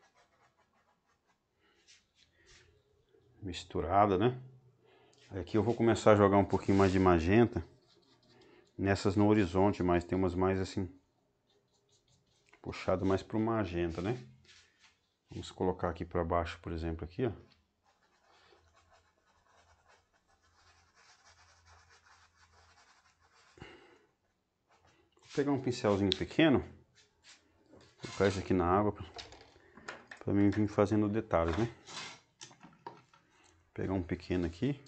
misturada, né? Aqui eu vou começar a jogar um pouquinho mais de magenta nessas no horizonte, mas tem umas mais assim puxado mais para uma agenda, né? Vamos colocar aqui para baixo, por exemplo, aqui, ó. Vou pegar um pincelzinho pequeno, colocar isso aqui na água para mim vir fazendo detalhes, né? Vou pegar um pequeno aqui.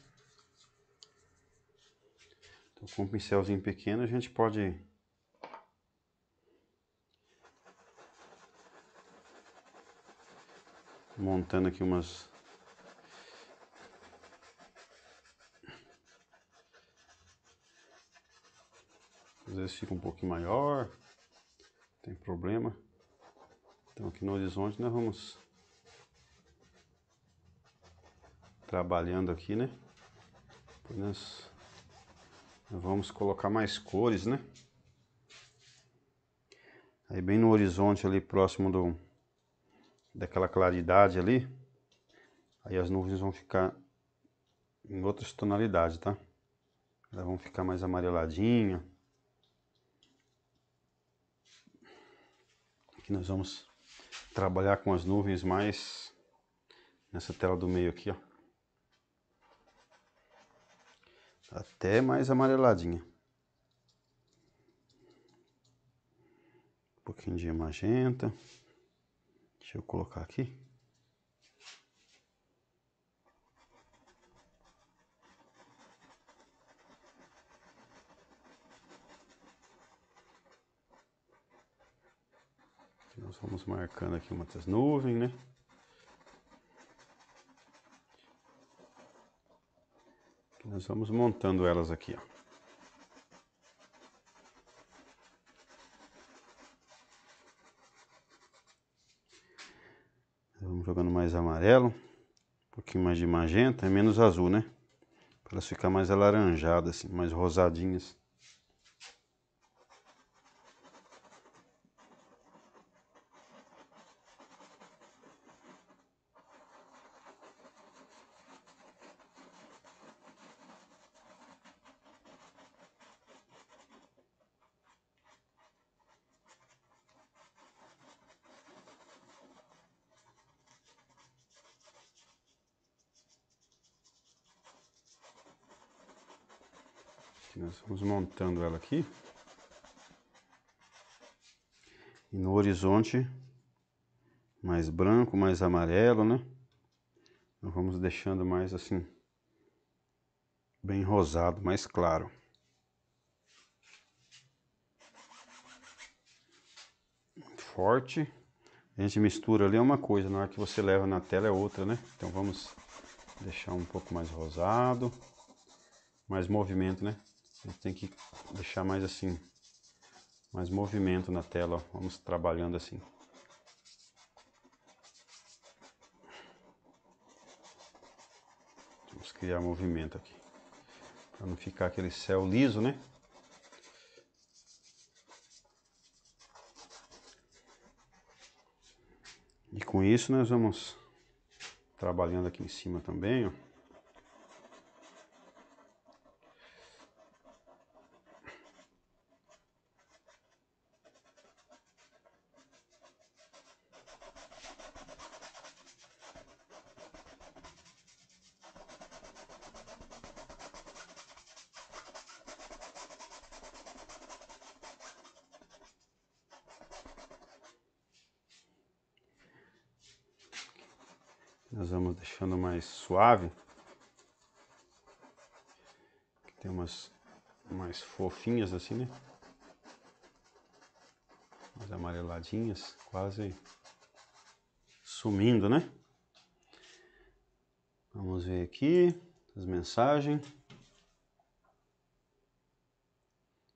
Então, com um pincelzinho pequeno a gente pode montando aqui umas às vezes fica um pouquinho maior tem problema então aqui no horizonte nós vamos trabalhando aqui né nós vamos colocar mais cores né aí bem no horizonte ali próximo do daquela claridade ali, aí as nuvens vão ficar em outras tonalidades, tá? Elas vão ficar mais amareladinha. Aqui nós vamos trabalhar com as nuvens mais nessa tela do meio aqui, ó. Tá até mais amareladinha. Um pouquinho de magenta. Deixa eu colocar aqui. Nós vamos marcando aqui uma das nuvens, né? Nós vamos montando elas aqui, ó. Vamos jogando mais amarelo, um pouquinho mais de magenta, é menos azul, né? Para elas ficar mais alaranjadas, assim, mais rosadinhas. montando ela aqui. E no horizonte, mais branco, mais amarelo, né? Nós vamos deixando mais assim, bem rosado, mais claro. Forte. A gente mistura ali é uma coisa, na hora que você leva na tela é outra, né? Então vamos deixar um pouco mais rosado, mais movimento, né? tem que deixar mais assim, mais movimento na tela, ó. vamos trabalhando assim. Vamos criar movimento aqui, para não ficar aquele céu liso, né? E com isso nós vamos trabalhando aqui em cima também, ó. Nós vamos deixando mais suave. Tem umas mais fofinhas assim, né? Mais amareladinhas, quase sumindo, né? Vamos ver aqui as mensagens.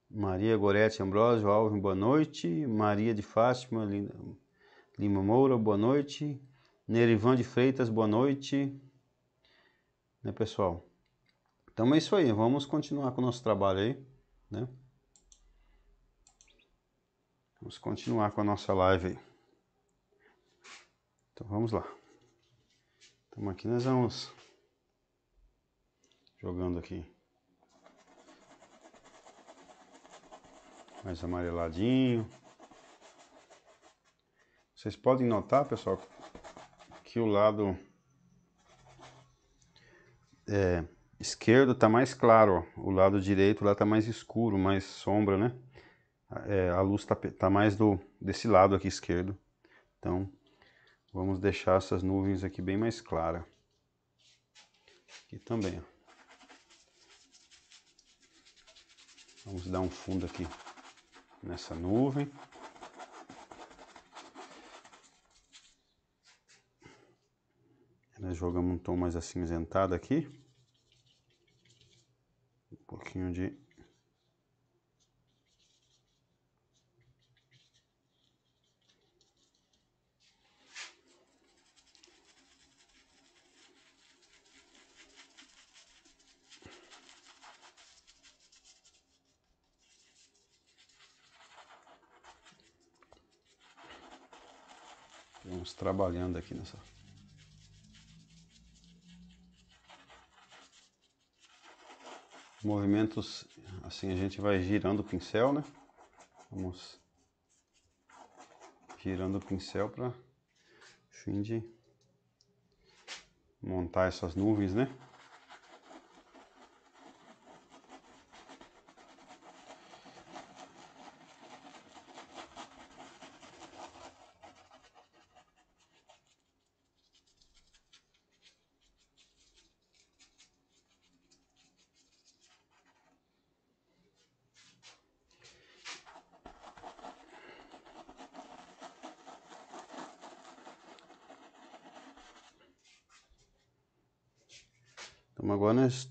Maria Gorete Ambrosio Alves, boa noite. Maria de Fátima Lima Moura, boa noite. Nerivan de Freitas, boa noite. Né, pessoal? Então é isso aí, vamos continuar com o nosso trabalho aí, né? Vamos continuar com a nossa live aí. Então vamos lá. Estamos aqui, nós vamos jogando aqui. Mais amareladinho. Vocês podem notar, pessoal, aqui o lado é, esquerdo está mais claro, ó. o lado direito lá está mais escuro, mais sombra, né? É, a luz está tá mais do, desse lado aqui esquerdo. Então, vamos deixar essas nuvens aqui bem mais claras. Aqui também, ó. Vamos dar um fundo aqui nessa nuvem. Nós né, jogamos um tom mais acinzentado aqui. Um pouquinho de... Vamos trabalhando aqui nessa movimentos assim a gente vai girando o pincel, né? Vamos girando o pincel para fim de montar essas nuvens, né?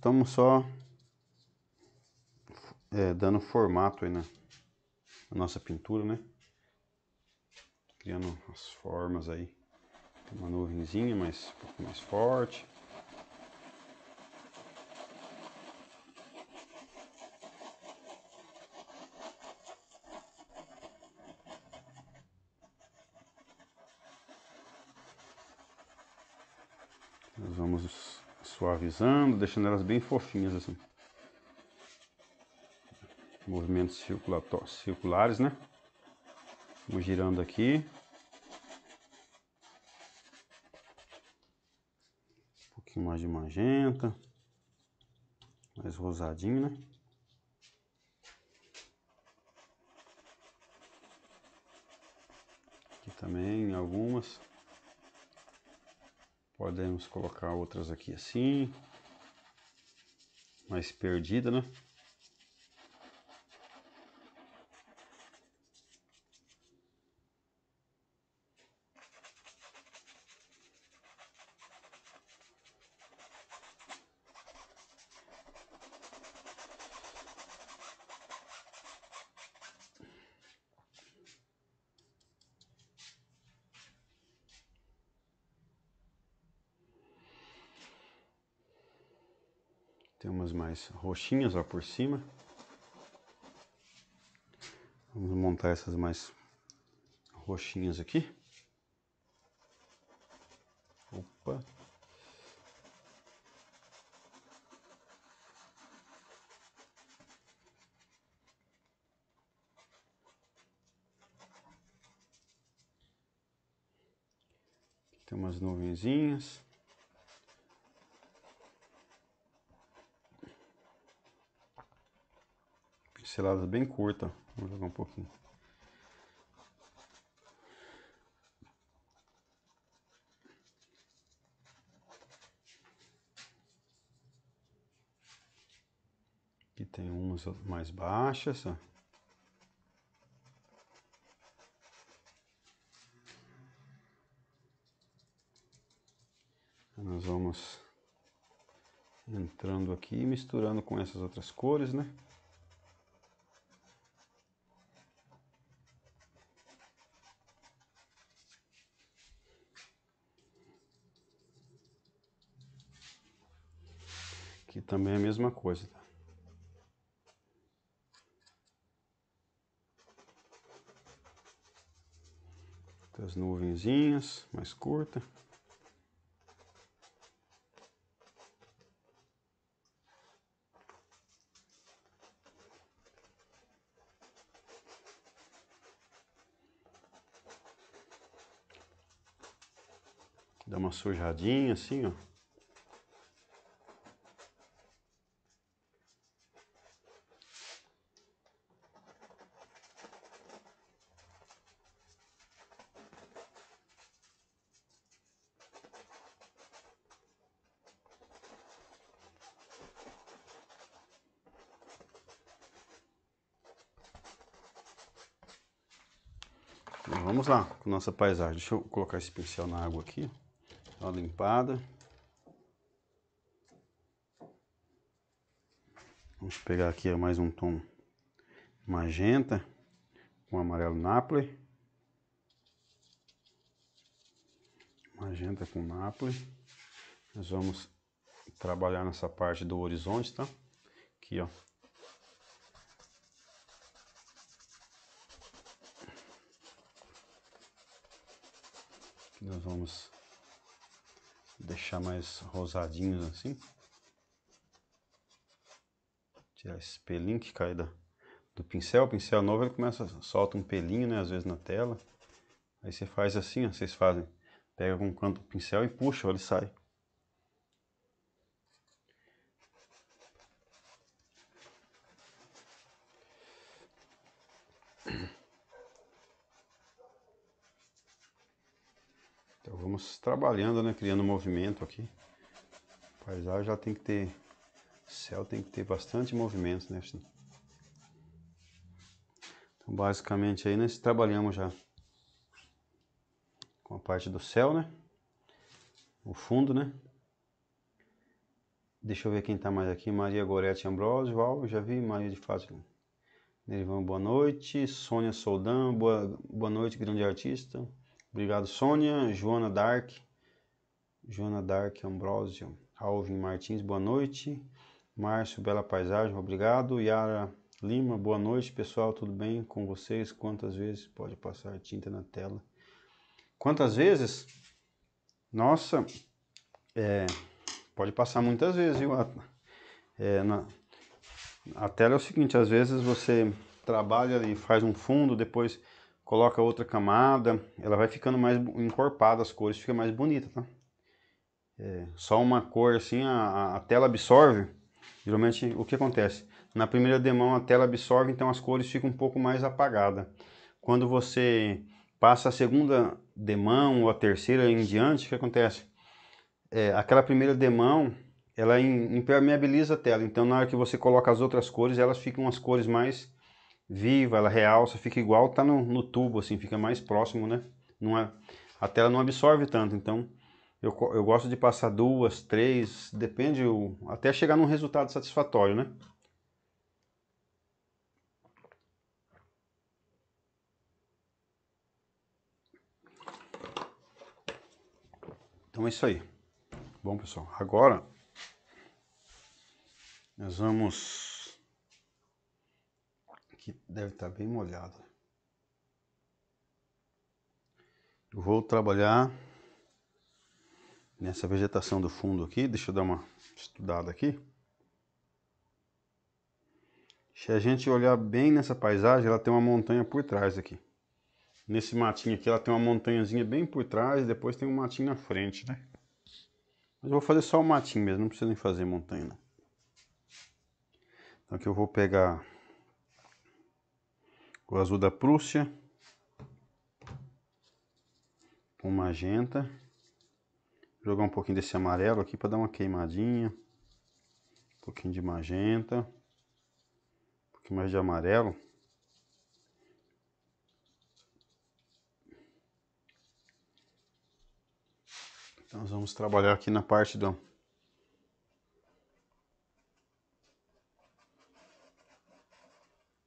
estamos só é, dando formato aí na, na nossa pintura, né? Criando as formas aí. uma nuvenzinha, mas um pouco mais forte. Nós vamos suavizando, deixando elas bem fofinhas assim. Movimentos circulares, né? Vamos girando aqui. Um pouquinho mais de magenta. Mais rosadinho, né? Aqui também algumas. Podemos colocar outras aqui assim. Mais perdida, né? mais roxinhas ó, por cima. Vamos montar essas mais roxinhas aqui. Opa! Tem umas nuvenzinhas. pinceladas bem curta, Vou jogar um pouquinho. Aqui tem umas mais baixas, ó. Nós vamos entrando aqui e misturando com essas outras cores, né? também é a mesma coisa, tá? As nuvenzinhas mais curta. Dá uma sujadinha assim, ó. vamos lá com nossa paisagem. Deixa eu colocar esse pincel na água aqui. Dá uma limpada. Vamos pegar aqui mais um tom magenta com amarelo Napoli. Magenta com Napoli. Nós vamos trabalhar nessa parte do horizonte, tá? Aqui, ó. nós vamos deixar mais rosadinhos assim. Tirar esse pelinho que cai da, do pincel. O pincel novo ele começa, solta um pelinho, né? Às vezes na tela. Aí você faz assim, ó, vocês fazem. Pega com o canto do pincel e puxa, ó, ele sai. Vamos trabalhando, né? Criando movimento aqui. A paisagem já tem que ter... céu tem que ter bastante movimento, né? Então, basicamente aí nós trabalhamos já com a parte do céu, né? O fundo, né? Deixa eu ver quem tá mais aqui. Maria Gorete Ambrosio, Val, já vi. Maria de Fátima. Nerivan, boa noite. Sônia Soldan, boa, boa noite, grande artista. Obrigado, Sônia. Joana Dark. Joana Dark Ambrosio. Alvin Martins, boa noite. Márcio, bela paisagem, obrigado. Yara Lima, boa noite, pessoal, tudo bem com vocês? Quantas vezes pode passar tinta na tela? Quantas vezes? Nossa, é, pode passar muitas vezes, viu? É, na, a tela é o seguinte, às vezes você trabalha e faz um fundo, depois coloca outra camada, ela vai ficando mais encorpada, as cores ficam mais bonitas, tá? É, só uma cor assim, a, a, tela absorve, geralmente o que acontece? Na primeira demão a tela absorve, então as cores ficam um pouco mais apagadas. Quando você passa a segunda demão ou a terceira em diante, o que acontece? É, aquela primeira demão, ela impermeabiliza a tela, então na hora que você coloca as outras cores, elas ficam as cores mais viva, ela é realça, fica igual tá no, no tubo, assim, fica mais próximo, né? Não é, a tela não absorve tanto, então eu, eu gosto de passar duas, três, depende, o, até chegar num resultado satisfatório, né? Então é isso aí. Bom, pessoal, agora nós vamos aqui deve estar bem molhado. Eu vou trabalhar nessa vegetação do fundo aqui. Deixa eu dar uma estudada aqui. Se a gente olhar bem nessa paisagem, ela tem uma montanha por trás aqui. Nesse matinho aqui, ela tem uma montanhazinha bem por trás e depois tem um matinho na frente, né? Mas eu vou fazer só o matinho mesmo, não precisa nem fazer montanha, não. Então aqui eu vou pegar o azul da Prússia, com magenta, jogar um pouquinho desse amarelo aqui para dar uma queimadinha, um pouquinho de magenta, um pouquinho mais de amarelo. Então nós vamos trabalhar aqui na parte do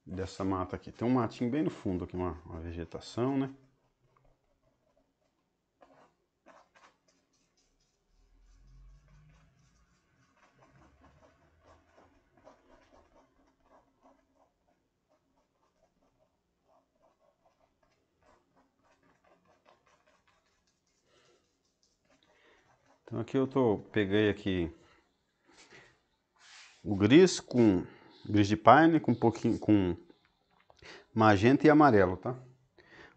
dessa mata aqui. Tem um matinho bem no fundo aqui, uma, uma vegetação, né? Então aqui eu tô, peguei aqui o gris com Gris de pine com um pouquinho com magenta e amarelo, tá?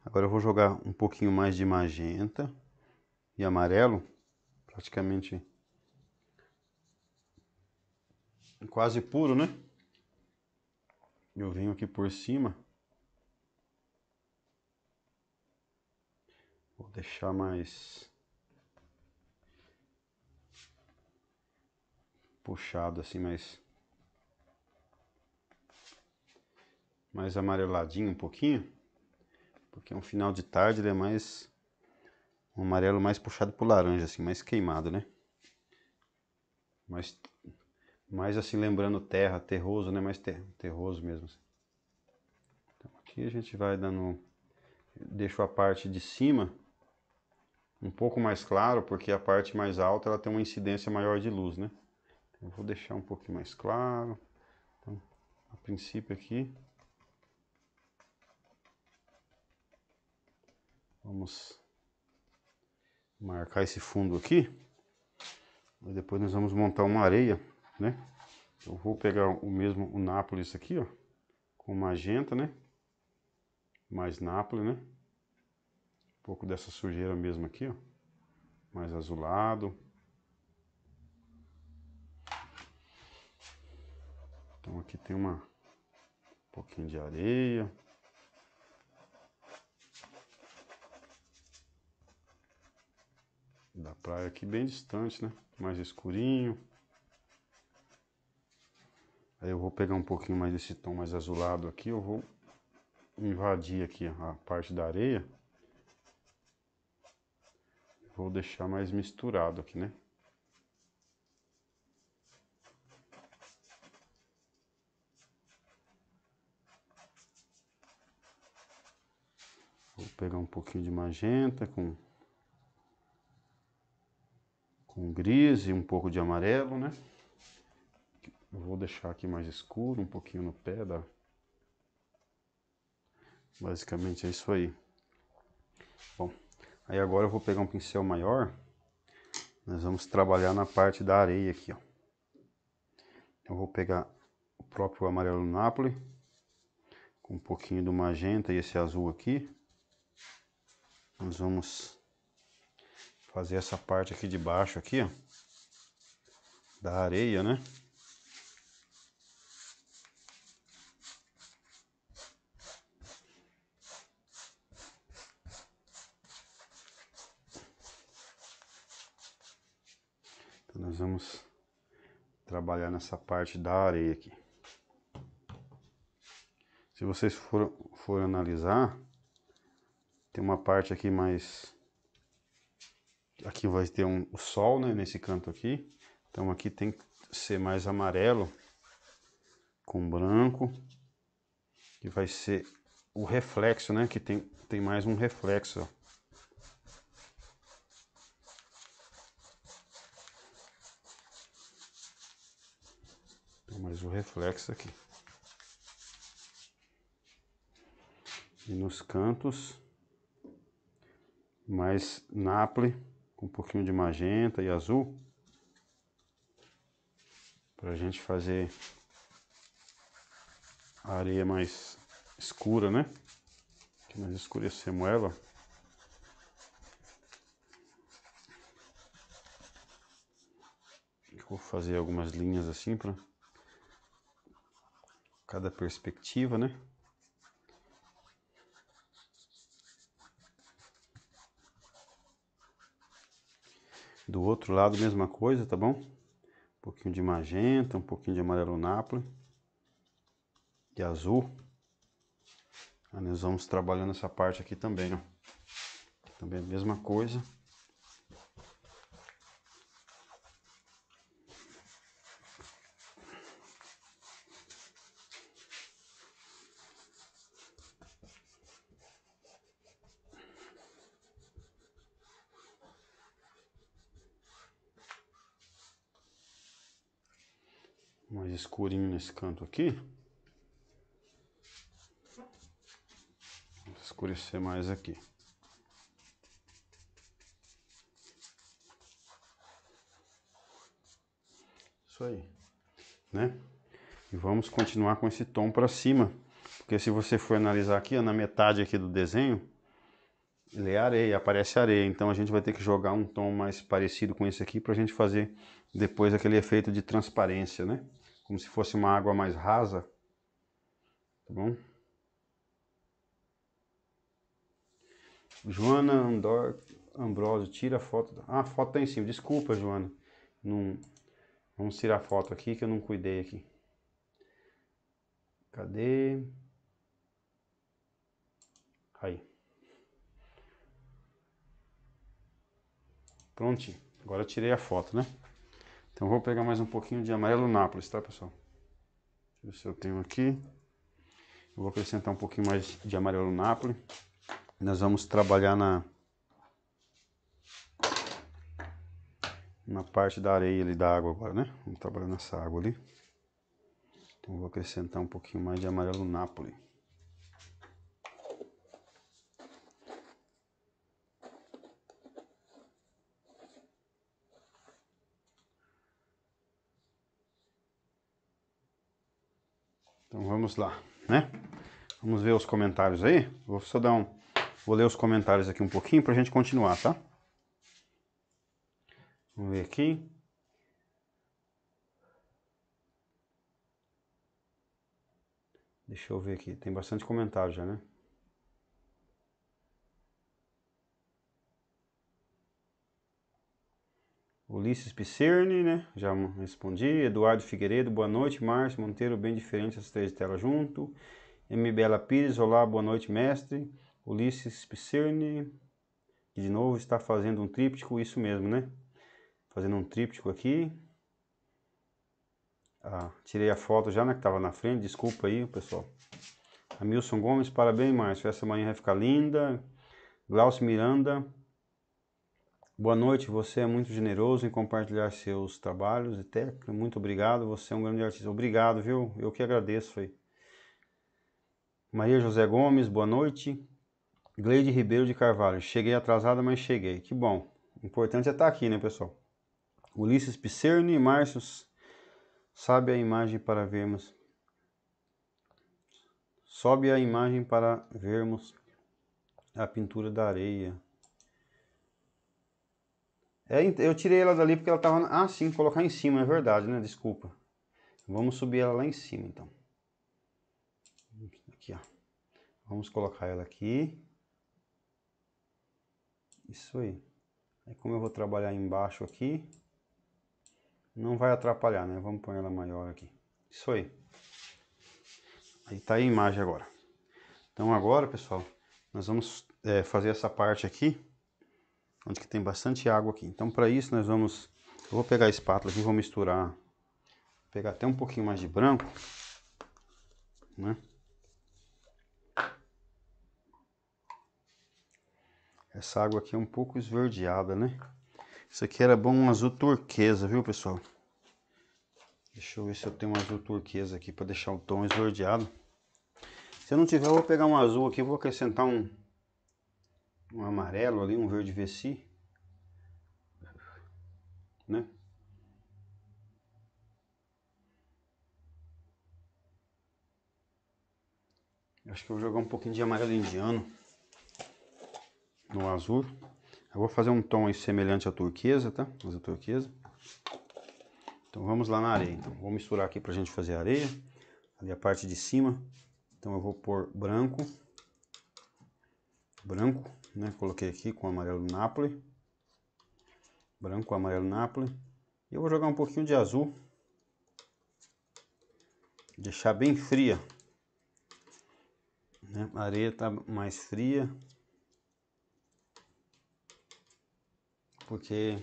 Agora eu vou jogar um pouquinho mais de magenta e amarelo, praticamente quase puro, né? Eu venho aqui por cima. Vou deixar mais puxado assim, mais mais amareladinho um pouquinho, porque é um final de tarde, ele é mais um amarelo mais puxado pro laranja, assim, mais queimado, né? Mais, mais assim, lembrando terra, terroso, né? Mais ter, terroso mesmo. Assim. Então aqui a gente vai dando... Deixo a parte de cima um pouco mais claro, porque a parte mais alta ela tem uma incidência maior de luz, né? Então, eu vou deixar um pouquinho mais claro. Então, a princípio aqui, Vamos marcar esse fundo aqui. E depois nós vamos montar uma areia, né? Eu vou pegar o mesmo, o Nápoles aqui, ó. Com magenta, né? Mais Nápoles, né? Um pouco dessa sujeira mesmo aqui, ó. Mais azulado. Então aqui tem uma um pouquinho de areia. da praia aqui, bem distante, né? Mais escurinho. Aí eu vou pegar um pouquinho mais desse tom mais azulado aqui, eu vou invadir aqui a parte da areia. Vou deixar mais misturado aqui, né? Vou pegar um pouquinho de magenta com com gris e um pouco de amarelo, né? Eu vou deixar aqui mais escuro, um pouquinho no pé da... Basicamente é isso aí. Bom, aí agora eu vou pegar um pincel maior. Nós vamos trabalhar na parte da areia aqui, ó. Eu vou pegar o próprio amarelo Napoli. Com um pouquinho do magenta e esse azul aqui. Nós vamos fazer essa parte aqui de baixo aqui, ó, da areia, né? Então nós vamos trabalhar nessa parte da areia aqui. Se vocês forem for analisar, tem uma parte aqui mais aqui vai ter um o sol, né, nesse canto aqui. Então aqui tem que ser mais amarelo com branco, que vai ser o reflexo, né, que tem tem mais um reflexo, ó. mais o reflexo aqui. E nos cantos, mais Nápoles com um pouquinho de magenta e azul para a gente fazer a areia mais escura, né? Que nós escurecemos ela. vou fazer algumas linhas assim para cada perspectiva, né? Do outro lado, mesma coisa, tá bom? Um pouquinho de magenta, um pouquinho de amarelo nápoles. E azul. Aí ah, nós vamos trabalhando essa parte aqui também, ó. Também a mesma coisa. escurinho nesse canto aqui. Vou escurecer mais aqui. Isso aí, né? E vamos continuar com esse tom para cima, porque se você for analisar aqui, ó, na metade aqui do desenho, ele é areia, aparece areia, então a gente vai ter que jogar um tom mais parecido com esse aqui para a gente fazer depois aquele efeito de transparência, né? como se fosse uma água mais rasa, tá bom? Joana Andor, Ambrosio, tira a foto. Ah, a foto tá em cima. Desculpa, Joana. Não... Vamos tirar a foto aqui que eu não cuidei aqui. Cadê? Aí. Prontinho. Agora tirei a foto, né? Então vou pegar mais um pouquinho de amarelo Nápoles, tá pessoal? Deixa eu ver se eu tenho aqui. Eu vou acrescentar um pouquinho mais de amarelo Nápoles. Nós vamos trabalhar na, na parte da areia ali da água agora, né? Vamos trabalhar nessa água ali. Então vou acrescentar um pouquinho mais de amarelo Nápoles. Vamos lá, né? Vamos ver os comentários aí. Vou só dar um. Vou ler os comentários aqui um pouquinho pra gente continuar, tá? Vamos ver aqui. Deixa eu ver aqui. Tem bastante comentário já, né? Ulisses Picerni, né? Já respondi. Eduardo Figueiredo, boa noite. Márcio Monteiro, bem diferente as três telas junto. Mbela Pires, olá, boa noite, mestre. Ulisses Picerni, que de novo está fazendo um tríptico, isso mesmo, né? Fazendo um tríptico aqui. Ah, tirei a foto já, né? Que estava na frente, desculpa aí, pessoal. Hamilson Gomes, parabéns, Márcio. Essa manhã vai ficar linda. Glaucio Miranda, Boa noite, você é muito generoso em compartilhar seus trabalhos e técnicas. Muito obrigado, você é um grande artista. Obrigado, viu? Eu que agradeço aí. Maria José Gomes, boa noite. Gleide Ribeiro de Carvalho, cheguei atrasada, mas cheguei. Que bom. O importante é estar tá aqui, né, pessoal? Ulisses e Márcio, sabe a imagem para vermos. Sobe a imagem para vermos a pintura da areia. É, eu tirei ela dali porque ela estava... Ah, sim, colocar em cima, é verdade, né? Desculpa. Vamos subir ela lá em cima, então. Aqui, ó. Vamos colocar ela aqui. Isso aí. Aí como eu vou trabalhar embaixo aqui, não vai atrapalhar, né? Vamos pôr ela maior aqui. Isso aí. Aí tá aí a imagem agora. Então agora, pessoal, nós vamos é, fazer essa parte aqui onde que tem bastante água aqui. Então para isso nós vamos, eu vou pegar a espátula aqui, vou misturar, vou pegar até um pouquinho mais de branco, né? Essa água aqui é um pouco esverdeada, né? Isso aqui era bom um azul turquesa, viu pessoal? Deixa eu ver se eu tenho um azul turquesa aqui para deixar o tom esverdeado. Se eu não tiver, eu vou pegar um azul aqui, vou acrescentar um, um amarelo ali, um verde vessi, né? Acho que eu vou jogar um pouquinho de amarelo indiano no azul. Eu vou fazer um tom semelhante à turquesa, tá? Mas a turquesa. Então vamos lá na areia. Então, vou misturar aqui pra gente fazer a areia. Ali a parte de cima. Então eu vou pôr branco. Branco né? Coloquei aqui com amarelo Napoli, branco, amarelo Napoli. E eu vou jogar um pouquinho de azul, deixar bem fria. Né? A areia tá mais fria, porque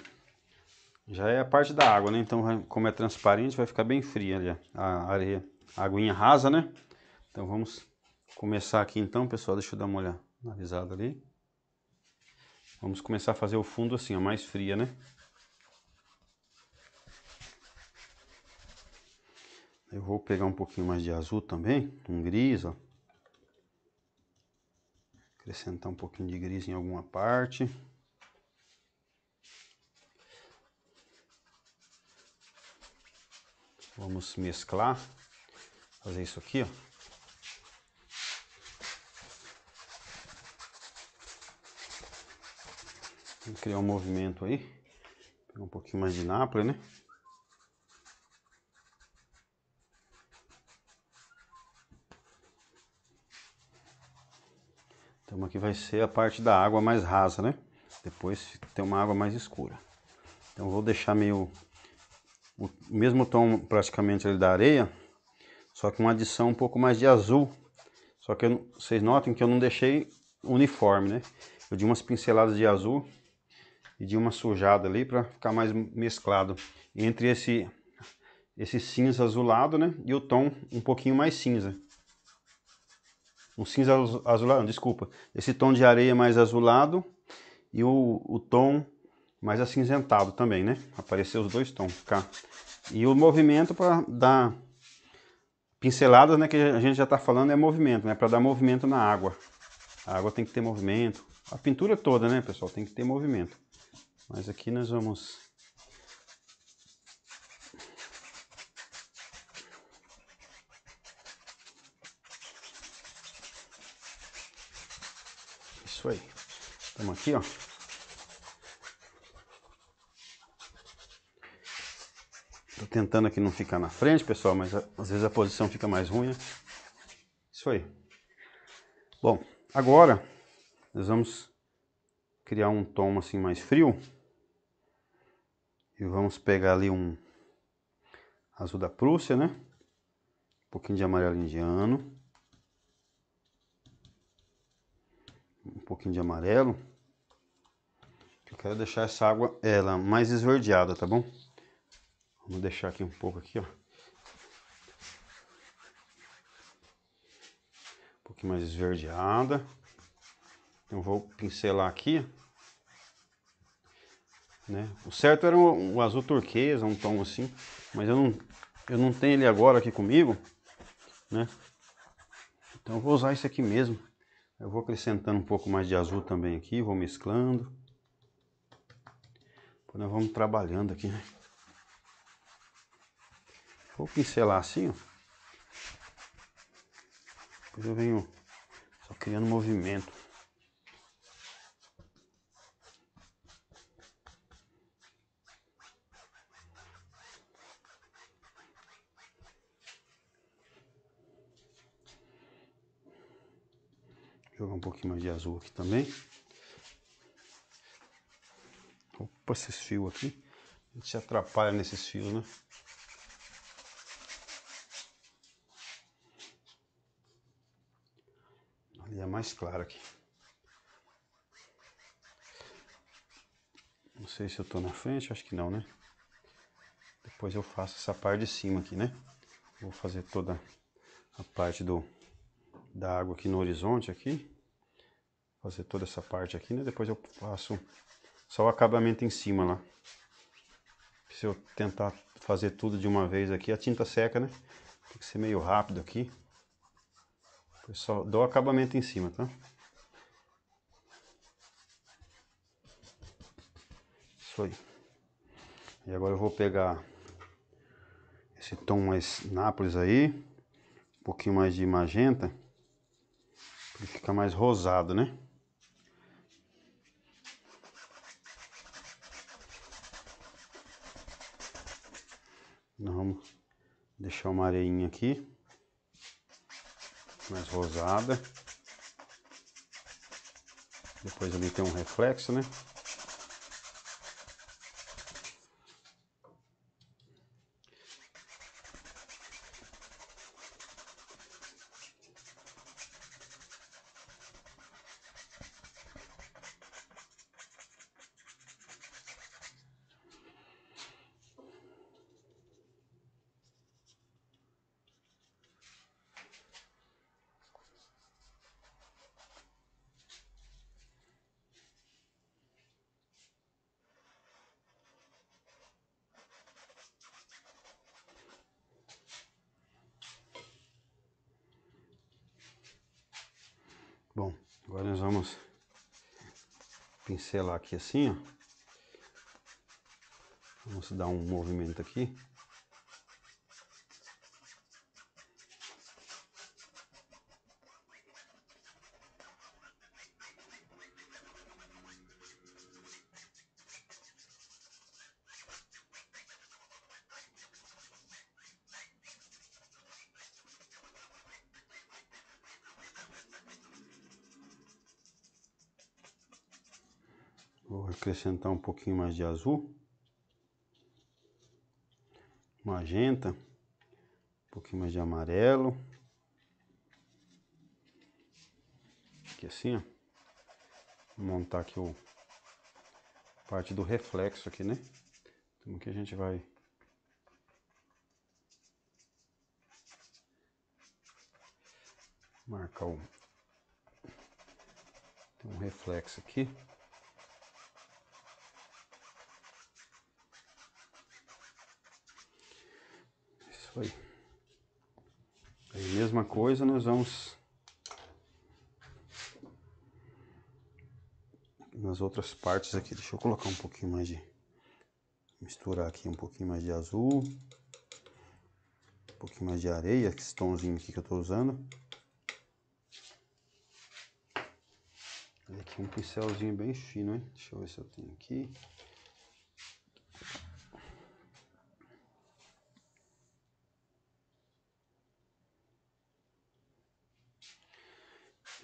já é a parte da água, né? Então, como é transparente, vai ficar bem fria ali a areia, a aguinha rasa, né? Então, vamos começar aqui então, pessoal. Deixa eu dar uma olhada, na risada ali. Vamos começar a fazer o fundo assim, ó, mais fria, né? Eu vou pegar um pouquinho mais de azul também, um gris, ó. Acrescentar um pouquinho de gris em alguma parte. Vamos mesclar, fazer isso aqui, ó. criar um movimento aí. Pegar um pouquinho mais de Nápoles, né? Então aqui vai ser a parte da água mais rasa, né? Depois tem uma água mais escura. Então vou deixar meio o mesmo tom praticamente ali da areia, só que uma adição um pouco mais de azul. Só que eu, vocês notem que eu não deixei uniforme, né? Eu dei umas pinceladas de azul e de uma sujada ali para ficar mais mesclado entre esse, esse cinza azulado né, e o tom um pouquinho mais cinza. Um cinza azulado, desculpa. Esse tom de areia mais azulado e o, o tom mais acinzentado também, né? Aparecer os dois tons, ficar. E o movimento para dar pinceladas, né, que a gente já está falando é movimento, né, para dar movimento na água. A água tem que ter movimento. A pintura toda, né, pessoal, tem que ter movimento. Mas aqui nós vamos Isso aí. Estamos aqui, ó. Tô tentando aqui não ficar na frente, pessoal, mas às vezes a posição fica mais ruim. Né? Isso aí. Bom, agora nós vamos criar um tom assim mais frio. E vamos pegar ali um azul da Prússia, né? Um pouquinho de amarelo indiano. Um pouquinho de amarelo. Eu quero deixar essa água ela mais esverdeada, tá bom? Vamos deixar aqui um pouco aqui, ó. Um pouquinho mais esverdeada. Eu vou pincelar aqui, né? O certo era um, azul turquesa, um tom assim, mas eu não, eu não tenho ele agora aqui comigo, né? Então eu vou usar esse aqui mesmo. Eu vou acrescentando um pouco mais de azul também aqui, vou mesclando. Depois nós vamos trabalhando aqui, né? Vou pincelar assim, ó. Depois eu venho só criando movimento. jogar um pouquinho mais de azul aqui também. Opa, esses fios aqui. A gente se atrapalha nesses fios, né? Ali é mais claro aqui. Não sei se eu tô na frente, acho que não, né? Depois eu faço essa parte de cima aqui, né? Vou fazer toda a parte do da água aqui no horizonte aqui. Fazer toda essa parte aqui, né? Depois eu faço só o acabamento em cima lá. Se eu tentar fazer tudo de uma vez aqui, a tinta seca, né? Tem que ser meio rápido aqui. só dou o acabamento em cima, tá? Isso aí. E agora eu vou pegar esse tom mais Nápoles aí, um pouquinho mais de magenta. Ele fica mais rosado, né? Nós então, vamos deixar uma areinha aqui, mais rosada. Depois ali tem um reflexo, né? Agora nós vamos pincelar aqui assim, ó. Vamos dar um movimento aqui. acrescentar um pouquinho mais de azul, magenta, um pouquinho mais de amarelo, aqui assim, ó, Vou montar aqui o parte do reflexo aqui, né? Então que a gente vai marcar o um reflexo aqui. Isso aí. aí mesma coisa, nós vamos nas outras partes aqui. Deixa eu colocar um pouquinho mais de misturar aqui um pouquinho mais de azul, um pouquinho mais de areia, esse tomzinho aqui que eu estou usando. E aqui um pincelzinho bem fino, hein? Deixa eu ver se eu tenho aqui.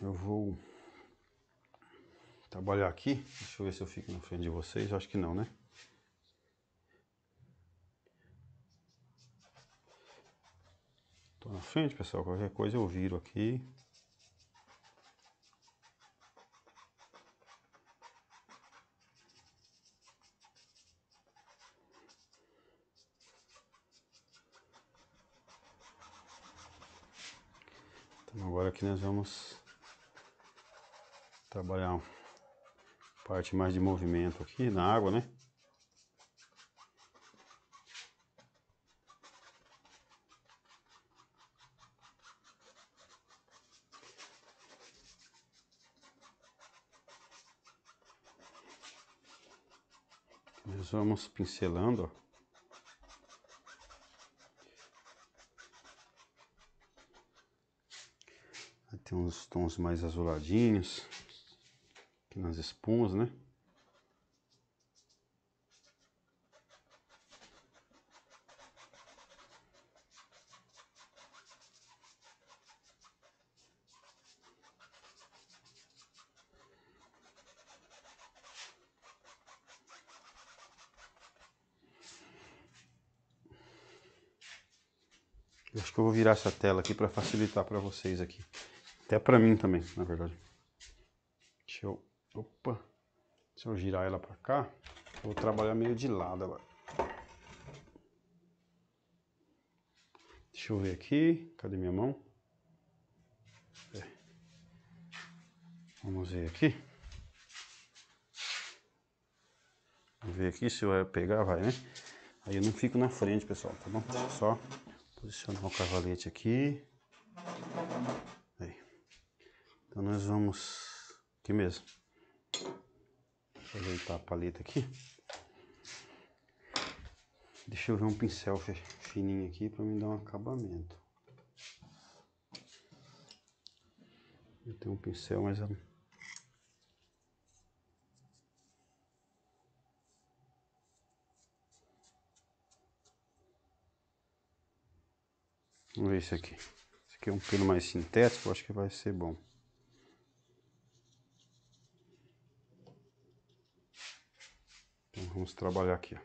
Eu vou trabalhar aqui. Deixa eu ver se eu fico na frente de vocês. acho que não, né? Tô na frente, pessoal. Qualquer coisa eu viro aqui. Então, agora aqui nós vamos trabalhar parte mais de movimento aqui na água, né? Nós vamos pincelando, ó. Tem uns tons mais azuladinhos aqui nas espumas, né? acho que eu vou virar essa tela aqui para facilitar para vocês aqui. Até para mim também, na verdade. Opa! Se eu girar ela para cá, eu vou trabalhar meio de lado agora. Deixa eu ver aqui. Cadê minha mão? É. Vamos ver aqui. Vamos ver aqui se eu pegar, vai, né? Aí eu não fico na frente, pessoal, tá bom? Só posicionar o cavalete aqui. Aí. Então nós vamos aqui mesmo. Deixa eu ajeitar a paleta aqui. Deixa eu ver um pincel fininho aqui para me dar um acabamento. Eu tenho um pincel, mas eu... Vamos ver isso aqui. Esse aqui é um pino mais sintético, acho que vai ser bom. Vamos trabalhar aqui.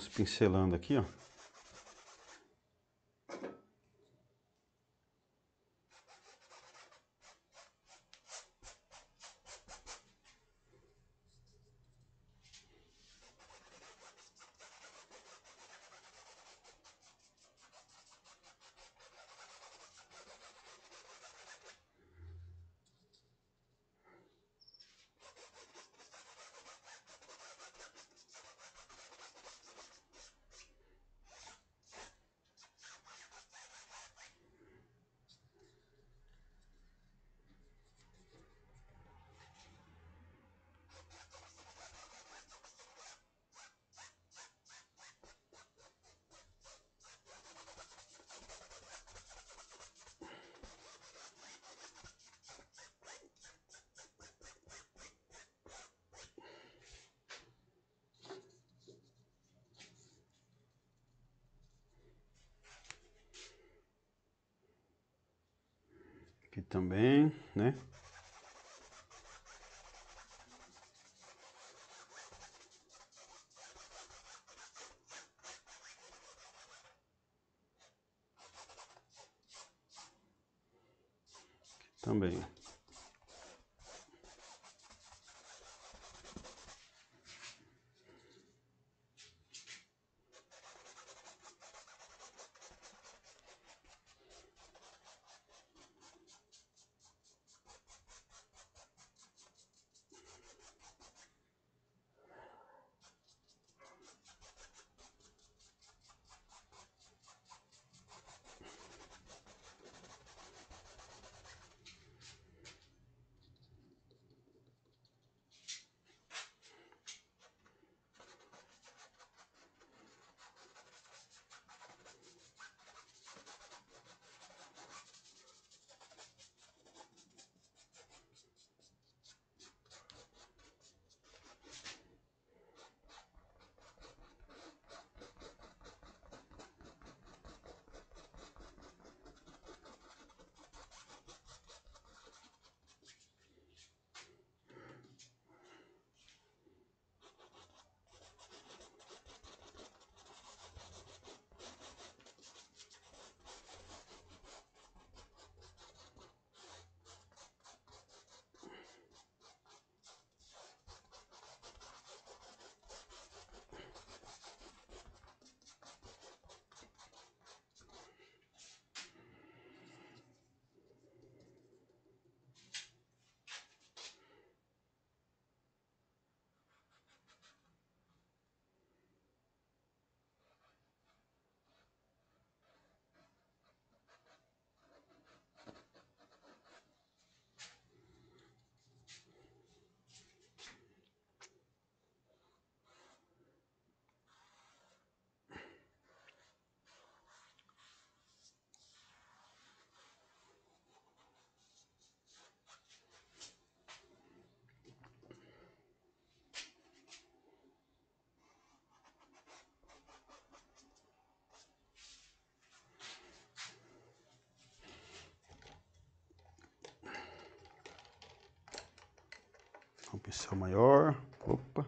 vamos pincelando aqui, ó. também. um pincel maior, opa.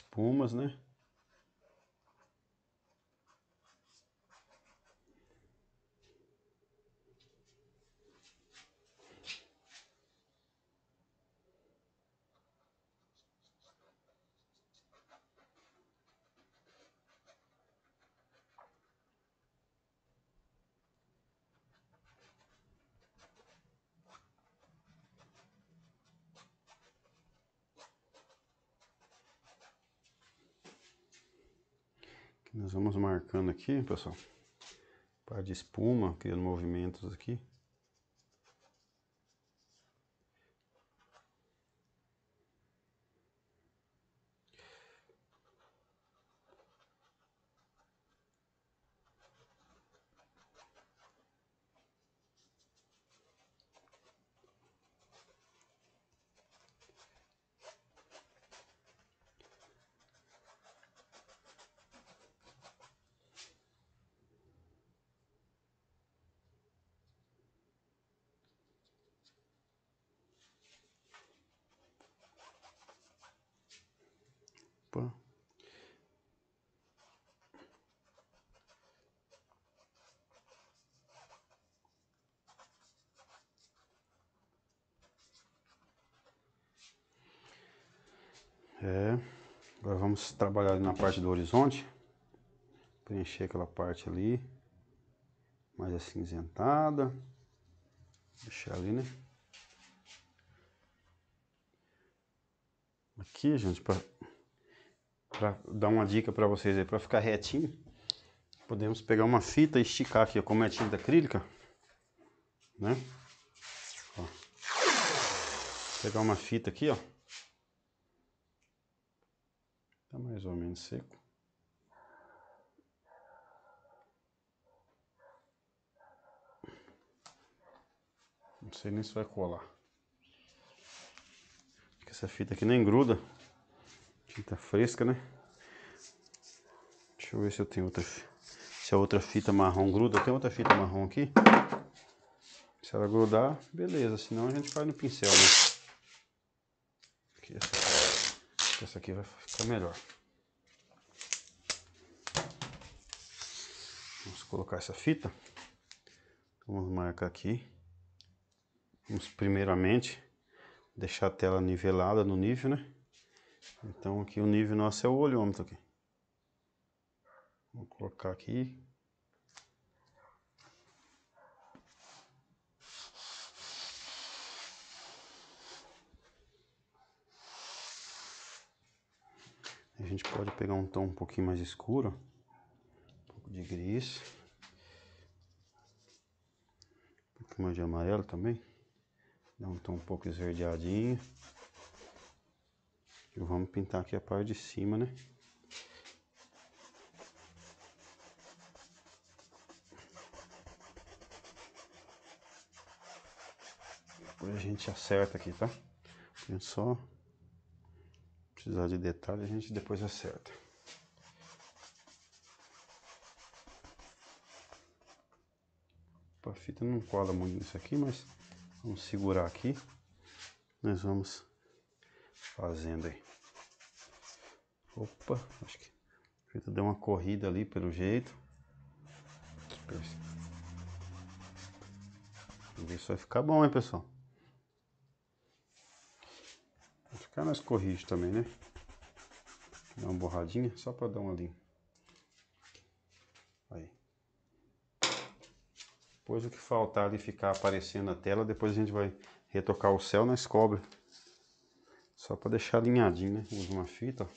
espumas, né? marcando aqui, pessoal. Par de espuma, criando movimentos aqui. vamos trabalhar na parte do horizonte, preencher aquela parte ali, mais acinzentada, deixar ali, né? Aqui, gente, para dar uma dica para vocês aí, para ficar retinho, podemos pegar uma fita e esticar aqui, ó, como é tinta acrílica, né? Ó. Pegar uma fita aqui, ó Está mais ou menos seco. Não sei nem se vai colar. Porque essa fita aqui nem gruda. Tinta fresca, né? Deixa eu ver se eu tenho outra. Se a outra fita marrom gruda. Tem outra fita marrom aqui. Se ela grudar, beleza. Senão a gente faz no pincel, né? essa aqui vai ficar melhor. Vamos colocar essa fita. Então, vamos marcar aqui. Vamos primeiramente deixar a tela nivelada no nível, né? Então aqui o nível nosso é o olhômetro aqui. Vou colocar aqui A gente pode pegar um tom um pouquinho mais escuro, um pouco de gris, um pouco mais de amarelo também, dá um tom um pouco esverdeadinho. E vamos pintar aqui a parte de cima, né? Depois a gente acerta aqui, tá? A gente só precisar de detalhe, a gente depois acerta. A fita não cola muito nisso aqui, mas vamos segurar aqui. Nós vamos fazendo aí. Opa, acho que a fita deu uma corrida ali pelo jeito. Vamos ver se vai ficar bom, hein, pessoal. Cá nós corrige também, né? Dá uma borradinha, só para dar uma linha. Aí. Depois o que faltar ali ficar aparecendo na tela, depois a gente vai retocar o céu nós cobre. Só para deixar alinhadinho, né? Usa uma fita, ó.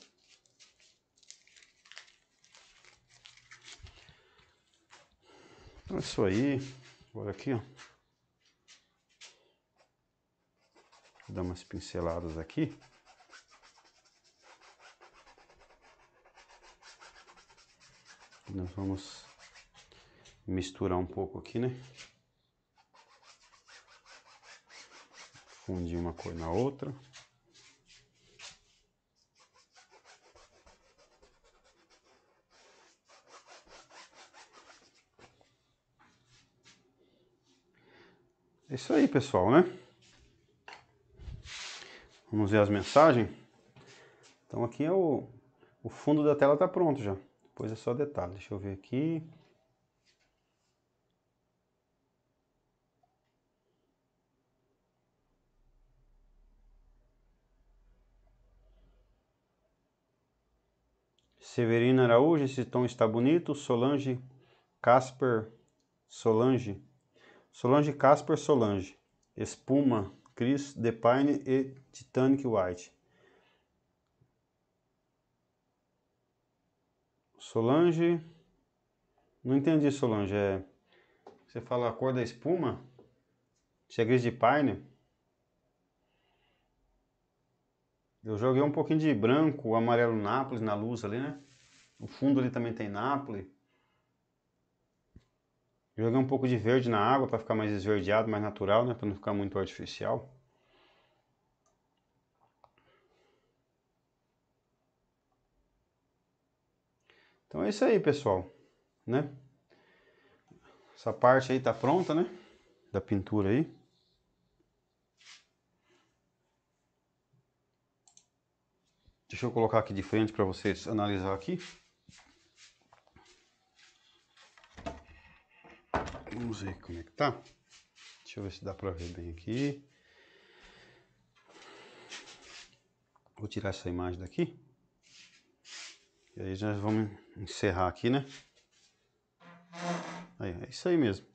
Então é isso aí. Olha aqui, ó. dar umas pinceladas aqui. nós vamos misturar um pouco aqui, né? Fundir uma cor na outra. É isso aí, pessoal, né? Vamos ver as mensagens? Então aqui é o, o fundo da tela está pronto já. Depois é só detalhe. Deixa eu ver aqui. Severina Araújo, esse tom está bonito. Solange Casper Solange. Solange Casper Solange. Espuma Chris DePine e Titanic White. Solange. Não entendi, Solange. É... Você fala a cor da espuma? Se é de pine? Eu joguei um pouquinho de branco, amarelo Nápoles na luz ali, né? O fundo ali também tem Nápoles. Joguei um pouco de verde na água para ficar mais esverdeado, mais natural, né? Para não ficar muito artificial. Então é isso aí, pessoal, né? Essa parte aí tá pronta, né? Da pintura aí. Deixa eu colocar aqui de frente para vocês analisar aqui. Vamos ver como é que tá. Deixa eu ver se dá para ver bem aqui. Vou tirar essa imagem daqui. E aí já vamos encerrar aqui, né? Aí, é isso aí mesmo.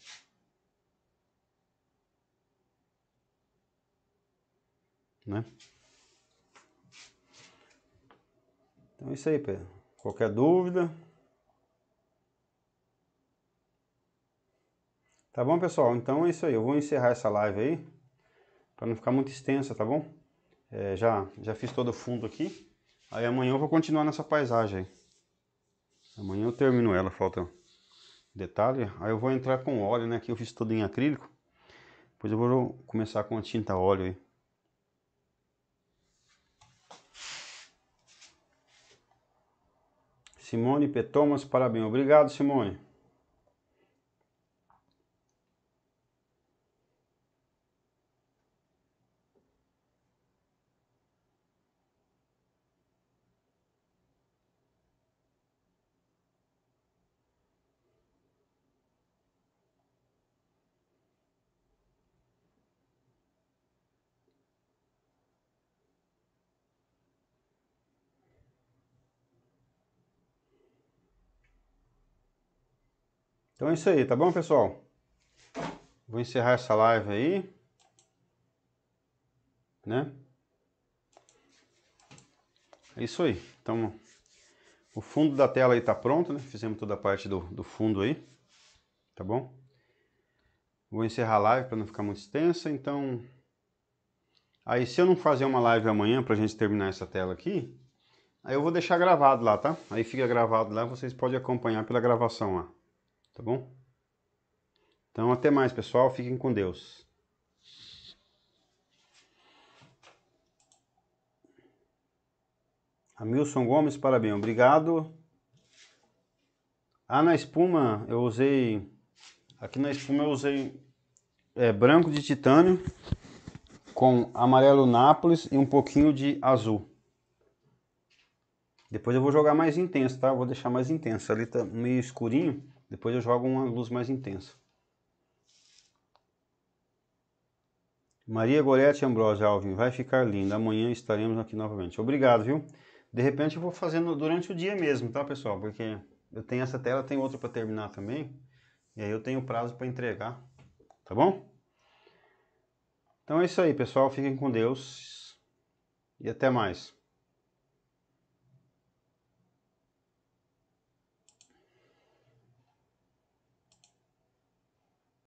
Né? Então é isso aí, Pedro. Qualquer dúvida, Tá bom, pessoal? Então é isso aí. Eu vou encerrar essa live aí, para não ficar muito extensa, tá bom? É, já, já fiz todo o fundo aqui. Aí amanhã eu vou continuar nessa paisagem aí. Amanhã eu termino ela, falta detalhe. Aí eu vou entrar com óleo, né? Que eu fiz tudo em acrílico. Depois eu vou começar com a tinta óleo aí. Simone P. Thomas, parabéns. Obrigado, Simone. Então é isso aí, tá bom, pessoal? Vou encerrar essa live aí. Né? É isso aí. Então, o fundo da tela aí tá pronto, né? Fizemos toda a parte do, do fundo aí. Tá bom? Vou encerrar a live para não ficar muito extensa, então... Aí, se eu não fazer uma live amanhã pra gente terminar essa tela aqui, aí eu vou deixar gravado lá, tá? Aí fica gravado lá, vocês podem acompanhar pela gravação lá. Tá bom? Então, até mais, pessoal. Fiquem com Deus. Hamilson Gomes, parabéns, obrigado. Ah, na espuma eu usei. Aqui na espuma eu usei é, branco de titânio com amarelo Nápoles e um pouquinho de azul. Depois eu vou jogar mais intenso, tá? Vou deixar mais intenso. Ali tá meio escurinho. Depois eu jogo uma luz mais intensa. Maria Gorete Ambrose Alvin, vai ficar linda. Amanhã estaremos aqui novamente. Obrigado, viu? De repente eu vou fazendo durante o dia mesmo, tá, pessoal? Porque eu tenho essa tela, tenho outra para terminar também. E aí eu tenho prazo para entregar, tá bom? Então é isso aí, pessoal. Fiquem com Deus e até mais.